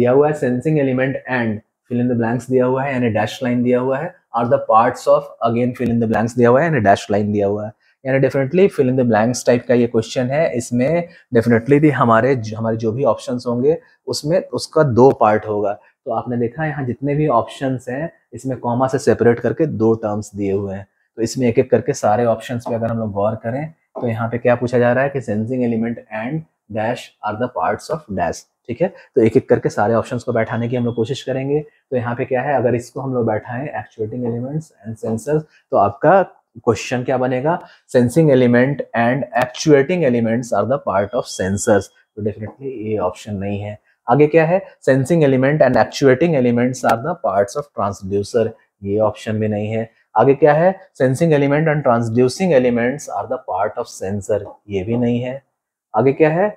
दिया हुआ है sensing element and fill in the blanks दिया हुआ है यानी डैश लाइन दिया हुआ है are the parts of again fill in the blanks दिया हुआ है यानी डैश लाइन दिया हुआ है यानी definitely fill in the blanks type का ये क्वेश्चन है इसमें डेफिनेटली भी हमारे हमारे जो भी ऑप्शन होंगे उसमें उसका दो पार्ट होगा तो आपने देखा यहाँ जितने भी ऑप्शन हैं इसमें कॉमा से सेपरेट करके दो टर्म्स दिए हुए हैं तो इसमें एक एक करके सारे ऑप्शन पे अगर हम लोग गौर करें तो यहाँ पे क्या पूछा जा रहा है कि sensing element and dash are the parts of dash ठीक है तो एक एक करके सारे ऑप्शंस को बैठाने की हम लोग कोशिश करेंगे तो यहाँ पे क्या है अगर इसको हम लोग बैठाएं एक्चुएटिंग एलिमेंट्स एंड सेंसर्स तो आपका क्वेश्चन क्या बनेगा sensing element and actuating elements are the part of sensors तो डेफिनेटली ये ऑप्शन नहीं है आगे क्या है sensing element and actuating elements are the parts of transducer ये ऑप्शन भी नहीं है आगे क्या है sensing element and transducing elements are the part of sensor ये भी नहीं है आगे क्या है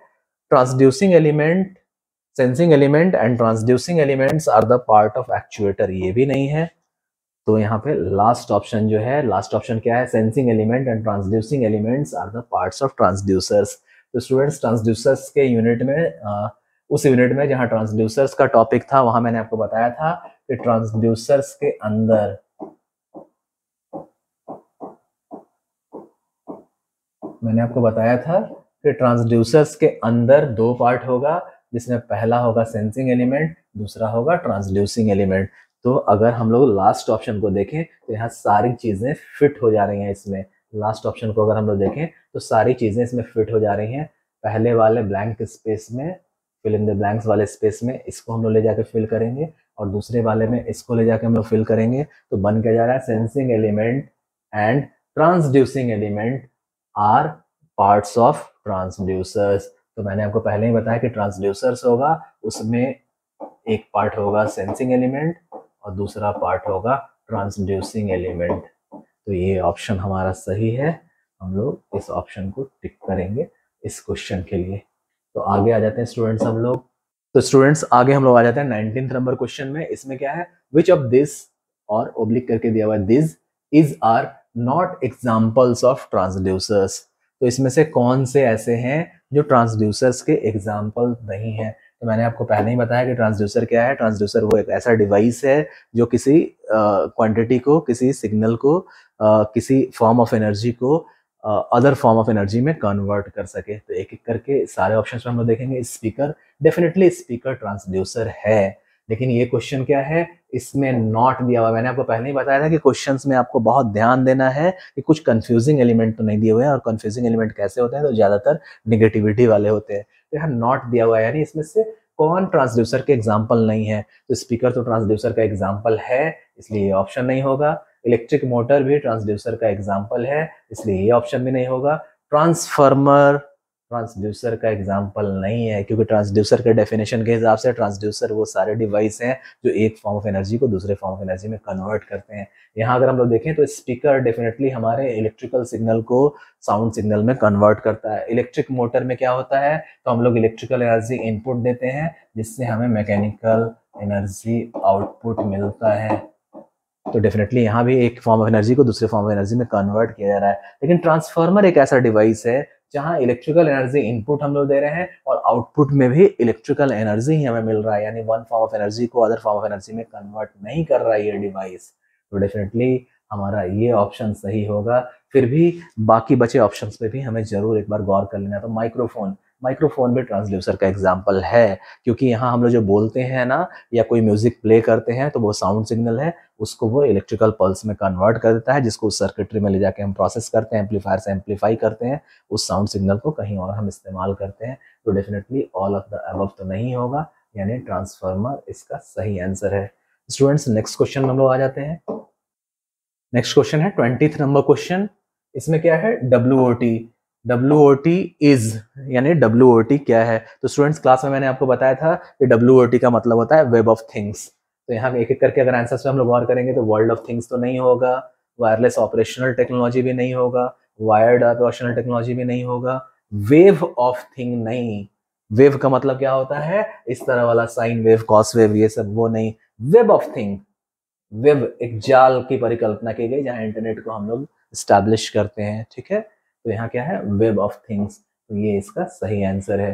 transducing element sensing element and transducing elements are the part of actuator ये भी नहीं है तो यहाँ पे लास्ट ऑप्शन जो है लास्ट ऑप्शन क्या है sensing element and transducing elements are the parts of transducers तो स्टूडेंट्स ट्रांसड्यूसर्स के यूनिट में आ, उस यूनिट में जहाँ ट्रांसड्यूसर्स का टॉपिक था वहां मैंने आपको बताया था कि ट्रांसड्यूसर्स के अंदर मैंने आपको बताया था कि ट्रांसड्यूसर्स के अंदर दो पार्ट होगा जिसमें पहला होगा सेंसिंग एलिमेंट दूसरा होगा ट्रांसड्यूसिंग एलिमेंट तो अगर हम लोग लास्ट ऑप्शन को देखें तो यहाँ सारी चीज़ें फिट हो जा रही हैं इसमें लास्ट ऑप्शन को अगर हम लोग देखें तो सारी चीज़ें इसमें फिट हो जा रही हैं पहले वाले ब्लैंक स्पेस में फिल इन द ब्लैंक्स वाले स्पेस में इसको हम लोग ले जाके फिल करेंगे और दूसरे वाले में इसको ले जाके हम लोग फिल करेंगे तो बन के जा रहा है sensing element and transducing element are parts of transducers तो मैंने आपको पहले ही बताया कि ट्रांसड्यूसर्स होगा उसमें एक पार्ट होगा सेंसिंग एलिमेंट और दूसरा पार्ट होगा ट्रांसड्यूसिंग एलिमेंट तो ये ऑप्शन हमारा सही है हम लोग इस ऑप्शन को टिक करेंगे इस क्वेश्चन के लिए तो आगे आ जाते हैं स्टूडेंट्स हम लोग तो स्टूडेंट्स आगे हम लोग आ जाते हैं नाइनटीन नंबर क्वेश्चन में इसमें क्या है विच ऑफ दिस और ओब्लिक करके दिया हुआ this is are not examples of transducers तो इसमें से कौन से ऐसे हैं जो ट्रांसड्यूसर्स के एग्जाम्पल नहीं है तो मैंने आपको पहले ही बताया कि ट्रांसड्यूसर क्या है ट्रांसड्यूसर वो एक ऐसा डिवाइस है जो किसी क्वांटिटी को किसी सिग्नल को किसी फॉर्म ऑफ एनर्जी को अदर फॉर्म ऑफ एनर्जी में कन्वर्ट कर सके तो एक एक करके सारे ऑप्शन हम लोग देखेंगे स्पीकर डेफिनेटली स्पीकर ट्रांसड्यूसर है लेकिन ये क्वेश्चन क्या है इसमें नॉट दिया हुआ मैंने आपको पहले ही बताया था कि क्वेश्चंस में आपको बहुत ध्यान देना है कि कुछ कंफ्यूजिंग एलिमेंट तो नहीं दिए हुए हैं और कंफ्यूजिंग एलिमेंट कैसे होते हैं तो ज़्यादातर निगेटिविटी वाले होते हैं तो यहाँ नॉट दिया हुआ है यानी इसमें से कौन ट्रांसड्यूसर के एग्जाम्पल नहीं है तो स्पीकर तो ट्रांसड्यूसर का एग्जाम्पल है इसलिए ये ऑप्शन नहीं होगा इलेक्ट्रिक मोटर भी ट्रांसड्यूसर का एग्जाम्पल है इसलिए ये ऑप्शन भी नहीं होगा ट्रांसफार्मर ट्रांसड्यूसर का एग्जाम्पल नहीं है क्योंकि ट्रांसड्यूसर के डेफिनेशन के हिसाब से ट्रांसड्यूसर वो सारे डिवाइस हैं जो एक फॉर्म ऑफ एनर्जी को दूसरे फॉर्म ऑफ एनर्जी में कन्वर्ट करते हैं यहाँ अगर हम लोग देखें तो स्पीकर डेफिनेटली हमारे इलेक्ट्रिकल सिग्नल को साउंड सिग्नल में कन्वर्ट करता है इलेक्ट्रिक मोटर में क्या होता है तो हम लोग इलेक्ट्रिकल एनर्जी इनपुट देते हैं जिससे हमें मैकेनिकल एनर्जी आउटपुट मिलता है तो डेफिनेटली यहाँ भी एक फॉर्म ऑफ एनर्जी को दूसरे फॉर्म ऑफ एनर्जी में कन्वर्ट किया जा रहा है लेकिन ट्रांसफार्मर एक ऐसा डिवाइस है जहां इलेक्ट्रिकल एनर्जी इनपुट हम लोग दे रहे हैं और आउटपुट में भी इलेक्ट्रिकल एनर्जी ही हमें मिल रहा है यानी वन फॉर्म ऑफ एनर्जी को अदर फॉर्म ऑफ एनर्जी में कन्वर्ट नहीं कर रहा है ये डिवाइस तो डेफिनेटली हमारा ये ऑप्शन सही होगा फिर भी बाकी बचे ऑप्शंस पे भी हमें जरूर एक बार गौर कर लेना तो माइक्रोफोन माइक्रोफोन भी ट्रांसड्यूसर का एग्जाम्पल है क्योंकि यहाँ हम लोग जो बोलते हैं ना या कोई म्यूजिक प्ले करते हैं तो वो साउंड सिग्नल है उसको वो इलेक्ट्रिकल पल्स में कन्वर्ट कर देता है जिसको उस सर्किटरी में ले जाके हम प्रोसेस करते हैं एम्पलीफायर से एम्पलीफाई करते हैं उस साउंड सिग्नल को कहीं और हम इस्तेमाल करते हैं तो डेफिनेटली ऑल ऑफ द अब तो नहीं होगा यानी ट्रांसफार्मर इसका सही आंसर है स्टूडेंट्स नेक्स्ट क्वेश्चन में हम लोग आ जाते हैं नेक्स्ट क्वेश्चन है ट्वेंटी नंबर क्वेश्चन इसमें क्या है W W O T is यानी डब्ल्यू ओ टी क्या है तो स्टूडेंट्स क्लास में मैंने आपको बताया था कि डब्ल्यू ओ टी का मतलब होता है वेब ऑफ थिंग्स तो यहाँ एक एक करके अगर आंसर में हम लोग गौर करेंगे तो वर्ल्ड ऑफ थिंग्स तो नहीं होगा वायरलेस ऑपरेशनल टेक्नोलॉजी भी नहीं होगा वायर्ड ऑपरेशनल टेक्नोलॉजी भी नहीं होगा वेव ऑफ थिंग नहीं वेव का मतलब क्या होता है इस तरह वाला साइन वेव कॉस वेव ये सब वो नहीं वेब ऑफ थिंग वेब एक जाल की परिकल्पना की गई जहां इंटरनेट को हम लोग स्टैब्लिश करते हैं ठीक है तो यहाँ क्या है वेब ऑफ थिंग्स तो ये इसका सही आंसर है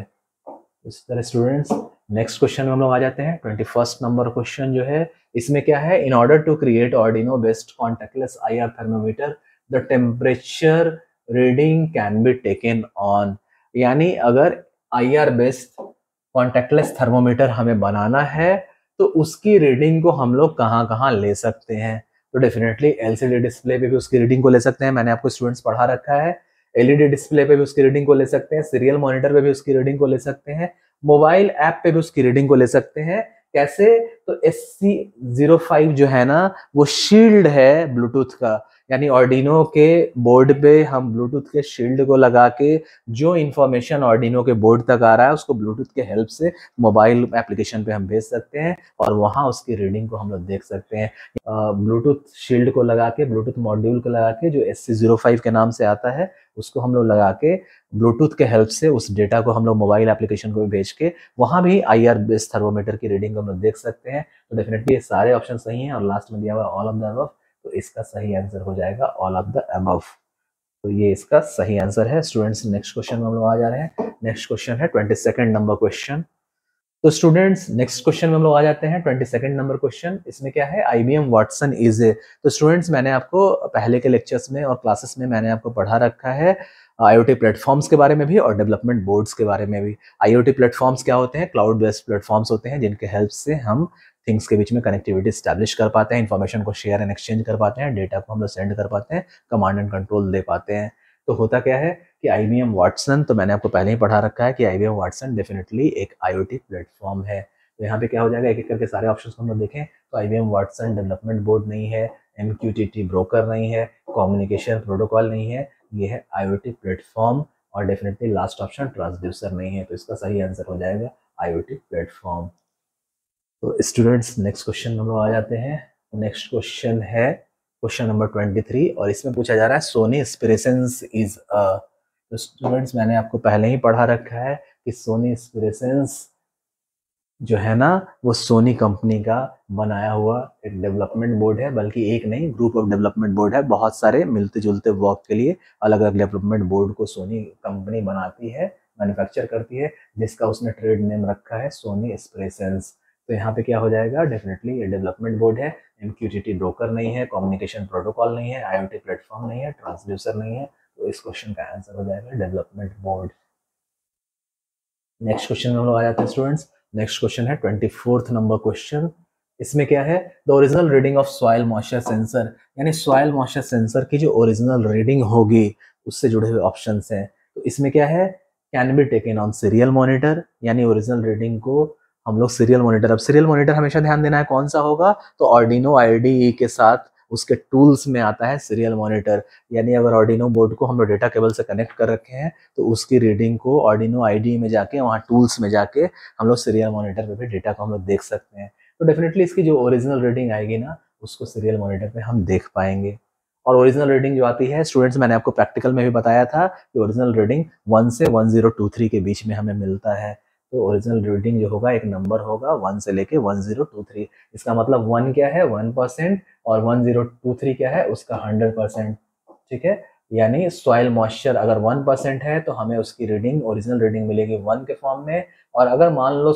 इस तरह स्टूडेंट्स नेक्स्ट क्वेश्चन में हम लोग आ जाते हैं ट्वेंटी फर्स्ट नंबर क्वेश्चन जो है इसमें क्या है in order to create Arduino based contactless I R thermometer the temperature reading can be taken on यानी अगर I R based contactless thermometer हमें बनाना है तो उसकी रीडिंग को हम लोग कहाँ कहाँ ले सकते हैं तो डेफिनेटली एलसीडी डिस्प्ले पे भी उसकी रीडिंग को ले सकते हैं मैंने आपको स्टूडेंट्स पढ़ा रखा है एलईडी डिस्प्ले पे भी उसकी रीडिंग को ले सकते हैं सीरियल मॉनिटर पे भी उसकी रीडिंग को ले सकते हैं मोबाइल ऐप पे भी उसकी रीडिंग को ले सकते हैं कैसे तो एस सी जीरो फाइव जो है ना वो शील्ड है ब्लूटूथ का यानी ऑर्डिनो के बोर्ड पे हम ब्लूटूथ के शील्ड को लगा के जो इन्फॉर्मेशन ऑर्डिनो के बोर्ड तक आ रहा है उसको ब्लूटूथ के हेल्प से मोबाइल एप्लीकेशन पे हम भेज सकते हैं और वहाँ उसकी रीडिंग को हम लोग देख सकते हैं ब्लूटूथ शील्ड को लगा के ब्लूटूथ मॉड्यूल को लगा के जो एस सी जीरो फाइव के नाम से आता है उसको हम लोग लगा के ब्लूटूथ के हेल्प से उस डेटा को हम लोग मोबाइल एप्लीकेशन को भी भेज के वहाँ भी आई आर बेस्ड थर्मोमीटर की रीडिंग को हम लोग देख सकते हैं तो डेफिनेटली ये सारे ऑप्शन सही हैं और लास्ट में दिया हुआ ऑल ऑफ द तो इसका सही आंसर हो जाएगा ऑल ऑफ द अबव तो ये इसका सही आंसर है स्टूडेंट्स नेक्स्ट क्वेश्चन में हम लोग आ जा रहे हैं नेक्स्ट क्वेश्चन है ट्वेंटी सेकेंड नंबर क्वेश्चन तो स्टूडेंट्स नेक्स्ट क्वेश्चन में हम लोग आ जाते हैं ट्वेंटी सेकेंड नंबर क्वेश्चन इसमें क्या है I B M Watson is a तो स्टूडेंट्स मैंने आपको पहले के लेक्चर्स में और क्लासेस में मैंने आपको पढ़ा रखा है आईओटी प्लेटफॉर्म्स के बारे में भी और डेवलपमेंट बोर्ड्स के बारे में भी आईओटी प्लेटफॉर्म्स क्या होते हैं क्लाउड बेस्ड प्लेटफॉर्म्स होते हैं जिनके हेल्प से हम थिंग्स के बीच में कनेक्टिविटी स्टैब्लिश कर पाते हैं इन्फॉर्मेशन को शेयर एंड एक्सचेंज कर पाते हैं डेटा को हम लोग सेंड कर पाते हैं कमांड एंड कंट्रोल दे पाते हैं तो होता क्या है कि आई वी एम वाटसन तो मैंने आपको पहले ही पढ़ा रखा है कि I B M Watson definitely एक आई प्लेटफॉर्म है तो यहाँ पे क्या हो जाएगा एक एक करके सारे ऑप्शन को हम लोग देखें तो I B M Watson development board नहीं है M Q T T broker नहीं है कम्युनिकेशन प्रोटोकॉल नहीं है ये है आई ओ टी प्लेटफॉर्म और डेफिनेटली लास्ट ऑप्शन ट्रांसड्यूसर नहीं है तो इसका सही आंसर हो जाएगा आई ओ टी प्लेटफॉर्म तो स्टूडेंट्स नेक्स्ट क्वेश्चन हम लोग आ जाते हैं नेक्स्ट क्वेश्चन है क्वेश्चन नंबर ट्वेंटी थ्री और इसमें पूछा जा रहा है सोनी इंस्पिरेशंस इज अ तो स्टूडेंट्स मैंने आपको पहले ही पढ़ा रखा है कि सोनी एक्सप्रेस जो है ना वो सोनी कंपनी का बनाया हुआ एक डेवलपमेंट बोर्ड है बल्कि एक नहीं ग्रुप ऑफ डेवलपमेंट बोर्ड है बहुत सारे मिलते जुलते वर्क के लिए अलग अलग डेवलपमेंट बोर्ड को सोनी कंपनी बनाती है मैन्युफैक्चर करती है जिसका उसने ट्रेड नेम रखा है सोनी एक्सप्रेसेंस तो यहाँ पे क्या हो जाएगा डेफिनेटली ये डेवलपमेंट बोर्ड है एम ब्रोकर नहीं है कम्युनिकेशन प्रोटोकॉल नहीं है आई प्लेटफॉर्म नहीं है ट्रांसड्यूसर नहीं है तो इस क्वेश्चन का आंसर हो जाएगा डेवलपमेंट बोर्ड नेक्स्ट क्वेश्चन हम लोग आ जाते हैं स्टूडेंट्स नेक्स्ट क्वेश्चन है ट्वेंटी फोर्थ नंबर क्वेश्चन इसमें क्या है the original reading of soil moisture sensor यानी सॉयल मॉइस्चर सेंसर की जो ओरिजिनल रीडिंग होगी उससे जुड़े हुए ऑप्शंस हैं तो इसमें क्या है can be taken on serial monitor यानी ओरिजिनल रीडिंग को हम लोग सीरियल मॉनिटर अब सीरियल मॉनिटर हमेशा ध्यान देना है कौन सा होगा तो ऑर्डिनो आई e के साथ उसके टूल्स में आता है सीरियल मॉनिटर यानी अगर ऑर्डिनो बोर्ड को हम लोग डेटा केबल से कनेक्ट कर रखे हैं तो उसकी रीडिंग को ऑर्डिनो आई e में जाके वहाँ टूल्स में जाके हम लोग सीरियल मॉनिटर पे भी डेटा को हम लोग देख सकते हैं तो डेफिनेटली इसकी जो ओरिजिनल रीडिंग आएगी ना उसको सीरियल मॉनिटर पे हम देख पाएंगे और ओरिजिनल रीडिंग जो आती है स्टूडेंट्स मैंने आपको प्रैक्टिकल में भी बताया था कि ओरिजिनल रीडिंग वन से वन जीरो टू थ्री के बीच में हमें मिलता है तो ओरिजिनल रेटिंग जो होगा एक नंबर होगा वन से लेके वन जीरो टू थ्री इसका मतलब वन क्या है वन परसेंट और वन जीरो टू थ्री क्या है उसका हंड्रेड परसेंट ठीक है यानी सॉइल मॉइस्चर अगर वन परसेंट है तो हमें उसकी रीडिंग ओरिजिनल रीडिंग मिलेगी वन के फॉर्म में और अगर मान लो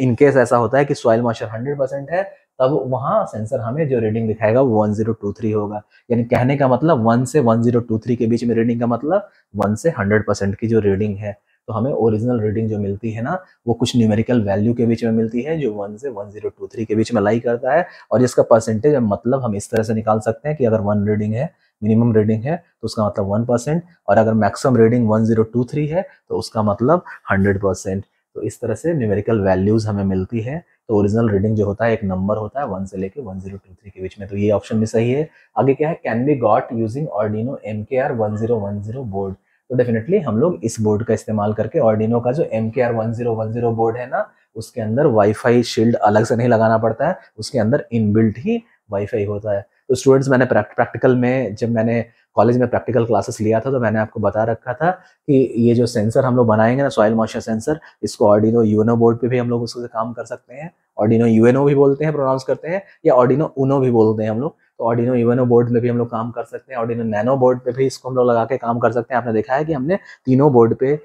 इनकेस ऐसा होता है कि सॉइल मॉइस्चर हंड्रेड परसेंट है तब वहाँ सेंसर हमें जो रीडिंग दिखाएगा वो वन जीरो टू थ्री होगा यानी कहने का मतलब वन से वन जीरो टू थ्री के बीच में रीडिंग का मतलब वन से हंड्रेड परसेंट की जो रीडिंग है तो हमें ओरिजिनल रीडिंग जो मिलती है ना वो कुछ न्यूमेरिकल वैल्यू के बीच में मिलती है जो वन से वन जीरो टू थ्री के बीच में लाई करता है और इसका परसेंटेज मतलब हम इस तरह से निकाल सकते हैं कि अगर वन रीडिंग है मिनिमम रीडिंग है तो उसका मतलब वन परसेंट और अगर maximum reading one zero two three है तो उसका मतलब हंड्रेड परसेंट तो इस तरह से न्यूमेरिकल वैल्यूज हमें मिलती है तो ओरिजिनल रीडिंग जो होता है एक नंबर होता है वन से लेके वन जीरो टू थ्री के बीच में तो ये ऑप्शन भी सही है आगे क्या है can be got using Arduino M K R one zero one zero board तो डेफिनेटली हम लोग इस बोर्ड का इस्तेमाल करके ऑर्डिनो का जो M K R one zero one zero board है ना उसके अंदर वाईफाई शील्ड अलग से नहीं लगाना पड़ता है उसके अंदर इनबिल्ट ही वाईफाई होता है तो स्टूडेंट्स मैंने प्रैक्टिकल में जब मैंने कॉलेज में प्रैक्टिकल क्लासेस लिया था तो मैंने आपको बता रखा था कि ये जो सेंसर हम लोग बनाएंगे ना सॉयल मॉइस्चर सेंसर इसको ऑर्डिनो यूनो बोर्ड पे भी हम लोग उससे काम कर सकते हैं ऑर्डिनो यूएनओ भी बोलते हैं प्रोनाउंस करते हैं या ऑर्डिनो ऊनो भी बोलते हैं हम लोग तो ऑडिनो इवनो बोर्ड में भी हम लोग काम कर सकते हैं ऑडिनो नैनो बोर्ड पे भी इसको हम लोग लगा के काम कर सकते हैं आपने देखा है कि हमने तीनों बोर्ड पे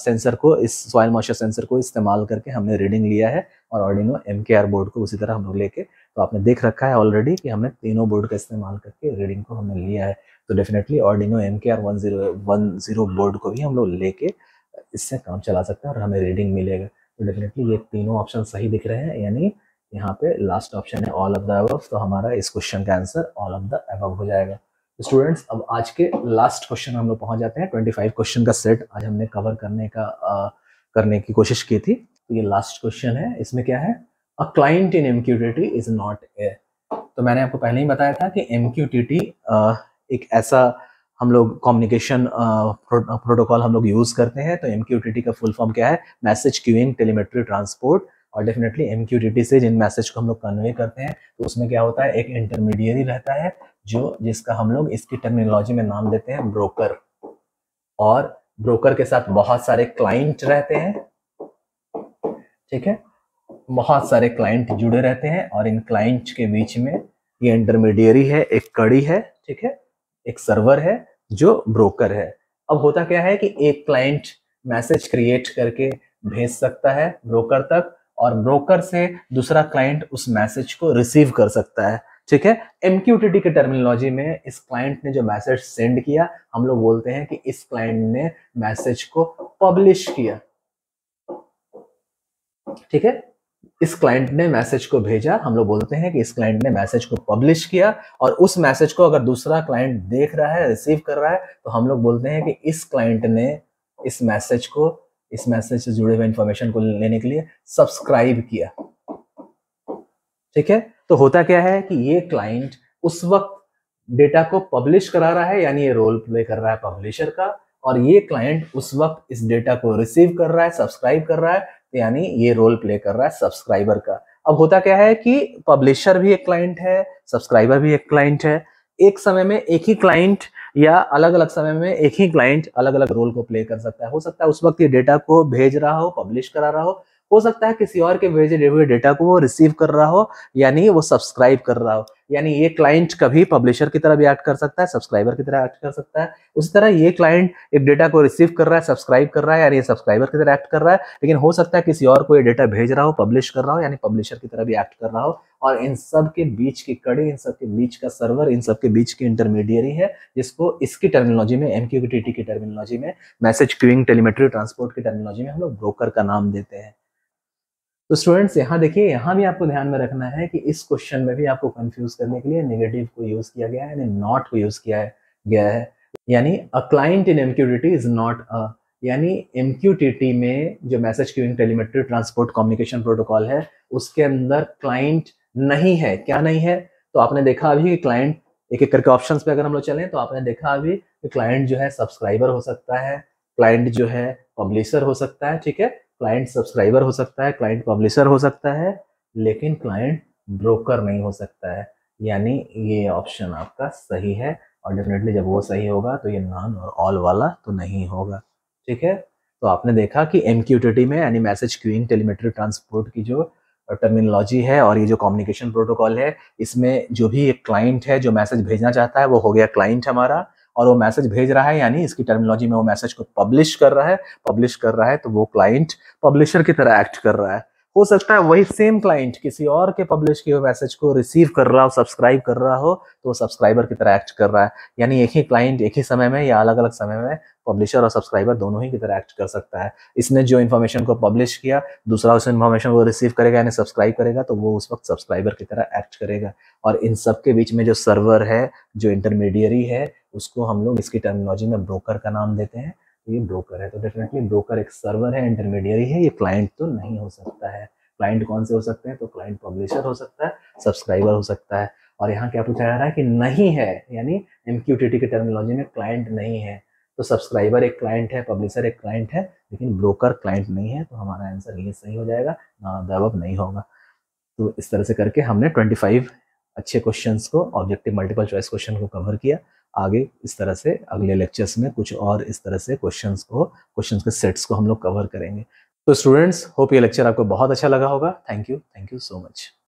सेंसर को इस सॉयल मॉइस्चर सेंसर को इस्तेमाल करके हमने रीडिंग लिया है और ऑडिनो एम बोर्ड को उसी तरह हम लोग लेके तो आपने देख रखा है ऑलरेडी कि हमने तीनों बोर्ड का इस्तेमाल करके रीडिंग को हमने लिया है तो definitely Arduino M K R one zero one zero board को भी हम लोग लेके इससे काम चला सकते हैं और हमें रीडिंग मिलेगा तो डेफिनेटली ये तीनों ऑप्शन सही दिख रहे हैं यानी यहाँ पे लास्ट ऑप्शन है ऑल ऑफ द अबव तो हमारा इस क्वेश्चन का answer all of the above हो जाएगा स्टूडेंट्स तो अब आज के लास्ट क्वेश्चन हम लोग पहुंच जाते हैं ट्वेंटी फाइव क्वेश्चन का सेट आज हमने कवर करने का आ, करने की कोशिश की थी तो ये लास्ट क्वेश्चन है इसमें क्या है a client in M is not a तो मैंने आपको पहले ही बताया था कि एम एक ऐसा हम लोग कम्युनिकेशन प्रोटोकॉल हम लोग यूज करते हैं तो एम का फुल फॉर्म क्या है मैसेज क्यूइंग टेलीमेट्री ट्रांसपोर्ट और डेफिनेटली एम से जिन मैसेज को हम लोग कन्वे करते हैं तो उसमें क्या होता है एक इंटरमीडियरी रहता है जो जिसका हम लोग इसकी टर्मिनोलॉजी में नाम देते हैं ब्रोकर और ब्रोकर के साथ बहुत सारे क्लाइंट रहते हैं ठीक है बहुत सारे क्लाइंट जुड़े रहते हैं और इन क्लाइंट के बीच में ये इंटरमीडियरी है एक कड़ी है ठीक है एक सर्वर है जो ब्रोकर है अब होता क्या है कि एक क्लाइंट मैसेज क्रिएट करके भेज सकता है ब्रोकर तक और ब्रोकर से दूसरा क्लाइंट उस मैसेज को रिसीव कर सकता है ठीक है एम के टर्मिनोलॉजी में इस क्लाइंट ने जो मैसेज सेंड किया हम लोग बोलते हैं कि इस क्लाइंट ने मैसेज को पब्लिश किया ठीक है इस क्लाइंट ने मैसेज को भेजा हम लोग बोलते हैं कि इस क्लाइंट ने मैसेज को पब्लिश किया और उस मैसेज को अगर दूसरा क्लाइंट देख रहा है रिसीव कर रहा है तो हम लोग बोलते हैं कि इस क्लाइंट ने इस मैसेज को इस मैसेज से जुड़े हुए इंफॉर्मेशन को लेने के लिए सब्सक्राइब किया ठीक है तो होता क्या है कि ये क्लाइंट उस वक्त डेटा को पब्लिश करा रहा है यानी ये रोल प्ले कर रहा है पब्लिशर का और ये क्लाइंट उस वक्त इस डेटा को रिसीव कर रहा है सब्सक्राइब कर रहा है यानी ये रोल प्ले कर रहा है सब्सक्राइबर का अब होता क्या है कि पब्लिशर भी एक क्लाइंट है सब्सक्राइबर भी एक क्लाइंट है एक समय में एक ही क्लाइंट या अलग अलग समय में एक ही क्लाइंट अलग अलग रोल को प्ले कर सकता है हो सकता है उस वक्त ये डेटा को भेज रहा हो पब्लिश करा रहा हो हो सकता है किसी और के भेजे हुए डेटा को वो रिसीव कर रहा हो यानी वो सब्सक्राइब कर रहा हो यानी ये क्लाइंट कभी पब्लिशर की तरह भी एक्ट कर सकता है सब्सक्राइबर की तरह एक्ट कर सकता है उसी तरह ये क्लाइंट एक डेटा को रिसीव कर रहा है सब्सक्राइब कर रहा है यानी ये सब्सक्राइबर की तरह एक्ट कर रहा है लेकिन हो सकता है किसी और को ये डेटा भेज रहा हो पब्लिश कर रहा हो यानी पब्लिशर की तरह भी एक्ट कर रहा हो और इन सब के बीच की कड़ी इन सब के बीच का सर्वर इन सब के बीच की इंटरमीडियरी है जिसको इसकी टर्मिनोलॉजी में एम की टर्मिनोलॉजी में मैसेज क्यूइंग टेलीमेट्री ट्रांसपोर्ट की टर्मिनोलॉजी में हम लोग ब्रोकर का नाम देते हैं तो स्टूडेंट्स यहाँ देखिए यहाँ भी आपको ध्यान में रखना है कि इस क्वेश्चन में भी आपको कंफ्यूज करने के लिए नेगेटिव को यूज किया गया है यानी नॉट को यूज किया गया है यानी a client in MQTT is not a यानी एमक्यूटी में जो message queuing telemetry transport communication protocol है उसके अंदर क्लाइंट नहीं है क्या नहीं है तो आपने देखा अभी कि क्लाइंट एक एक करके ऑप्शंस पे अगर हम लोग चलें तो आपने देखा अभी कि क्लाइंट जो है सब्सक्राइबर हो सकता है क्लाइंट जो है पब्लिशर हो सकता है ठीक है क्लाइंट सब्सक्राइबर हो सकता है क्लाइंट पब्लिशर हो सकता है लेकिन क्लाइंट ब्रोकर नहीं हो सकता है यानी ये ऑप्शन आपका सही है और डेफिनेटली जब वो सही होगा तो ये नॉन और ऑल वाला तो नहीं होगा ठीक है तो आपने देखा कि एम में यानी मैसेज क्यूइंग टेलीमेट्री ट्रांसपोर्ट की जो टर्मिनोलॉजी है और ये जो कम्युनिकेशन प्रोटोकॉल है इसमें जो भी एक क्लाइंट है जो मैसेज भेजना चाहता है वो हो गया क्लाइंट हमारा और वो मैसेज भेज रहा है यानी इसकी टर्मिनोलॉजी में वो मैसेज को पब्लिश कर रहा है पब्लिश कर रहा है तो वो क्लाइंट पब्लिशर की तरह एक्ट कर रहा है हो सकता है वही सेम क्लाइंट किसी और के पब्लिश किए हुए मैसेज को रिसीव कर रहा हो सब्सक्राइब कर रहा हो तो वो सब्सक्राइबर की तरह एक्ट कर रहा है यानी एक ही क्लाइंट एक ही समय में या अलग अलग समय में पब्लिशर और सब्सक्राइबर दोनों ही की तरह एक्ट कर सकता है इसने जो इन्फॉर्मेशन को पब्लिश किया दूसरा उस इन्फॉर्मेशन को रिसीव करेगा यानी सब्सक्राइब करेगा तो वो उस वक्त सब्सक्राइबर की तरह एक्ट करेगा और इन सब के बीच में जो सर्वर है जो इंटरमीडियरी है उसको हम लोग इसकी टर्मिनोलॉजी में ब्रोकर का नाम देते हैं तो ये ब्रोकर है तो डेफिनेटली ब्रोकर एक सर्वर है इंटरमीडियरी है ये क्लाइंट तो नहीं हो सकता है क्लाइंट कौन से हो सकते हैं तो क्लाइंट पब्लिशर हो सकता है सब्सक्राइबर हो सकता है और यहाँ क्या पूछा जा रहा है कि नहीं है यानी एम की टर्मिनोलॉजी में क्लाइंट नहीं है तो सब्सक्राइबर एक क्लाइंट है पब्लिशर एक क्लाइंट है लेकिन ब्रोकर क्लाइंट नहीं है तो हमारा आंसर ये सही हो जाएगा ना जवाब नहीं होगा तो इस तरह से करके हमने फाइव अच्छे क्वेश्चंस को ऑब्जेक्टिव मल्टीपल चॉइस क्वेश्चन को कवर किया आगे इस तरह से अगले लेक्चर्स में कुछ और इस तरह से क्वेश्चंस को क्वेश्चंस के सेट्स को हम लोग कवर करेंगे तो स्टूडेंट्स होप ये लेक्चर आपको बहुत अच्छा लगा होगा thank you thank you so much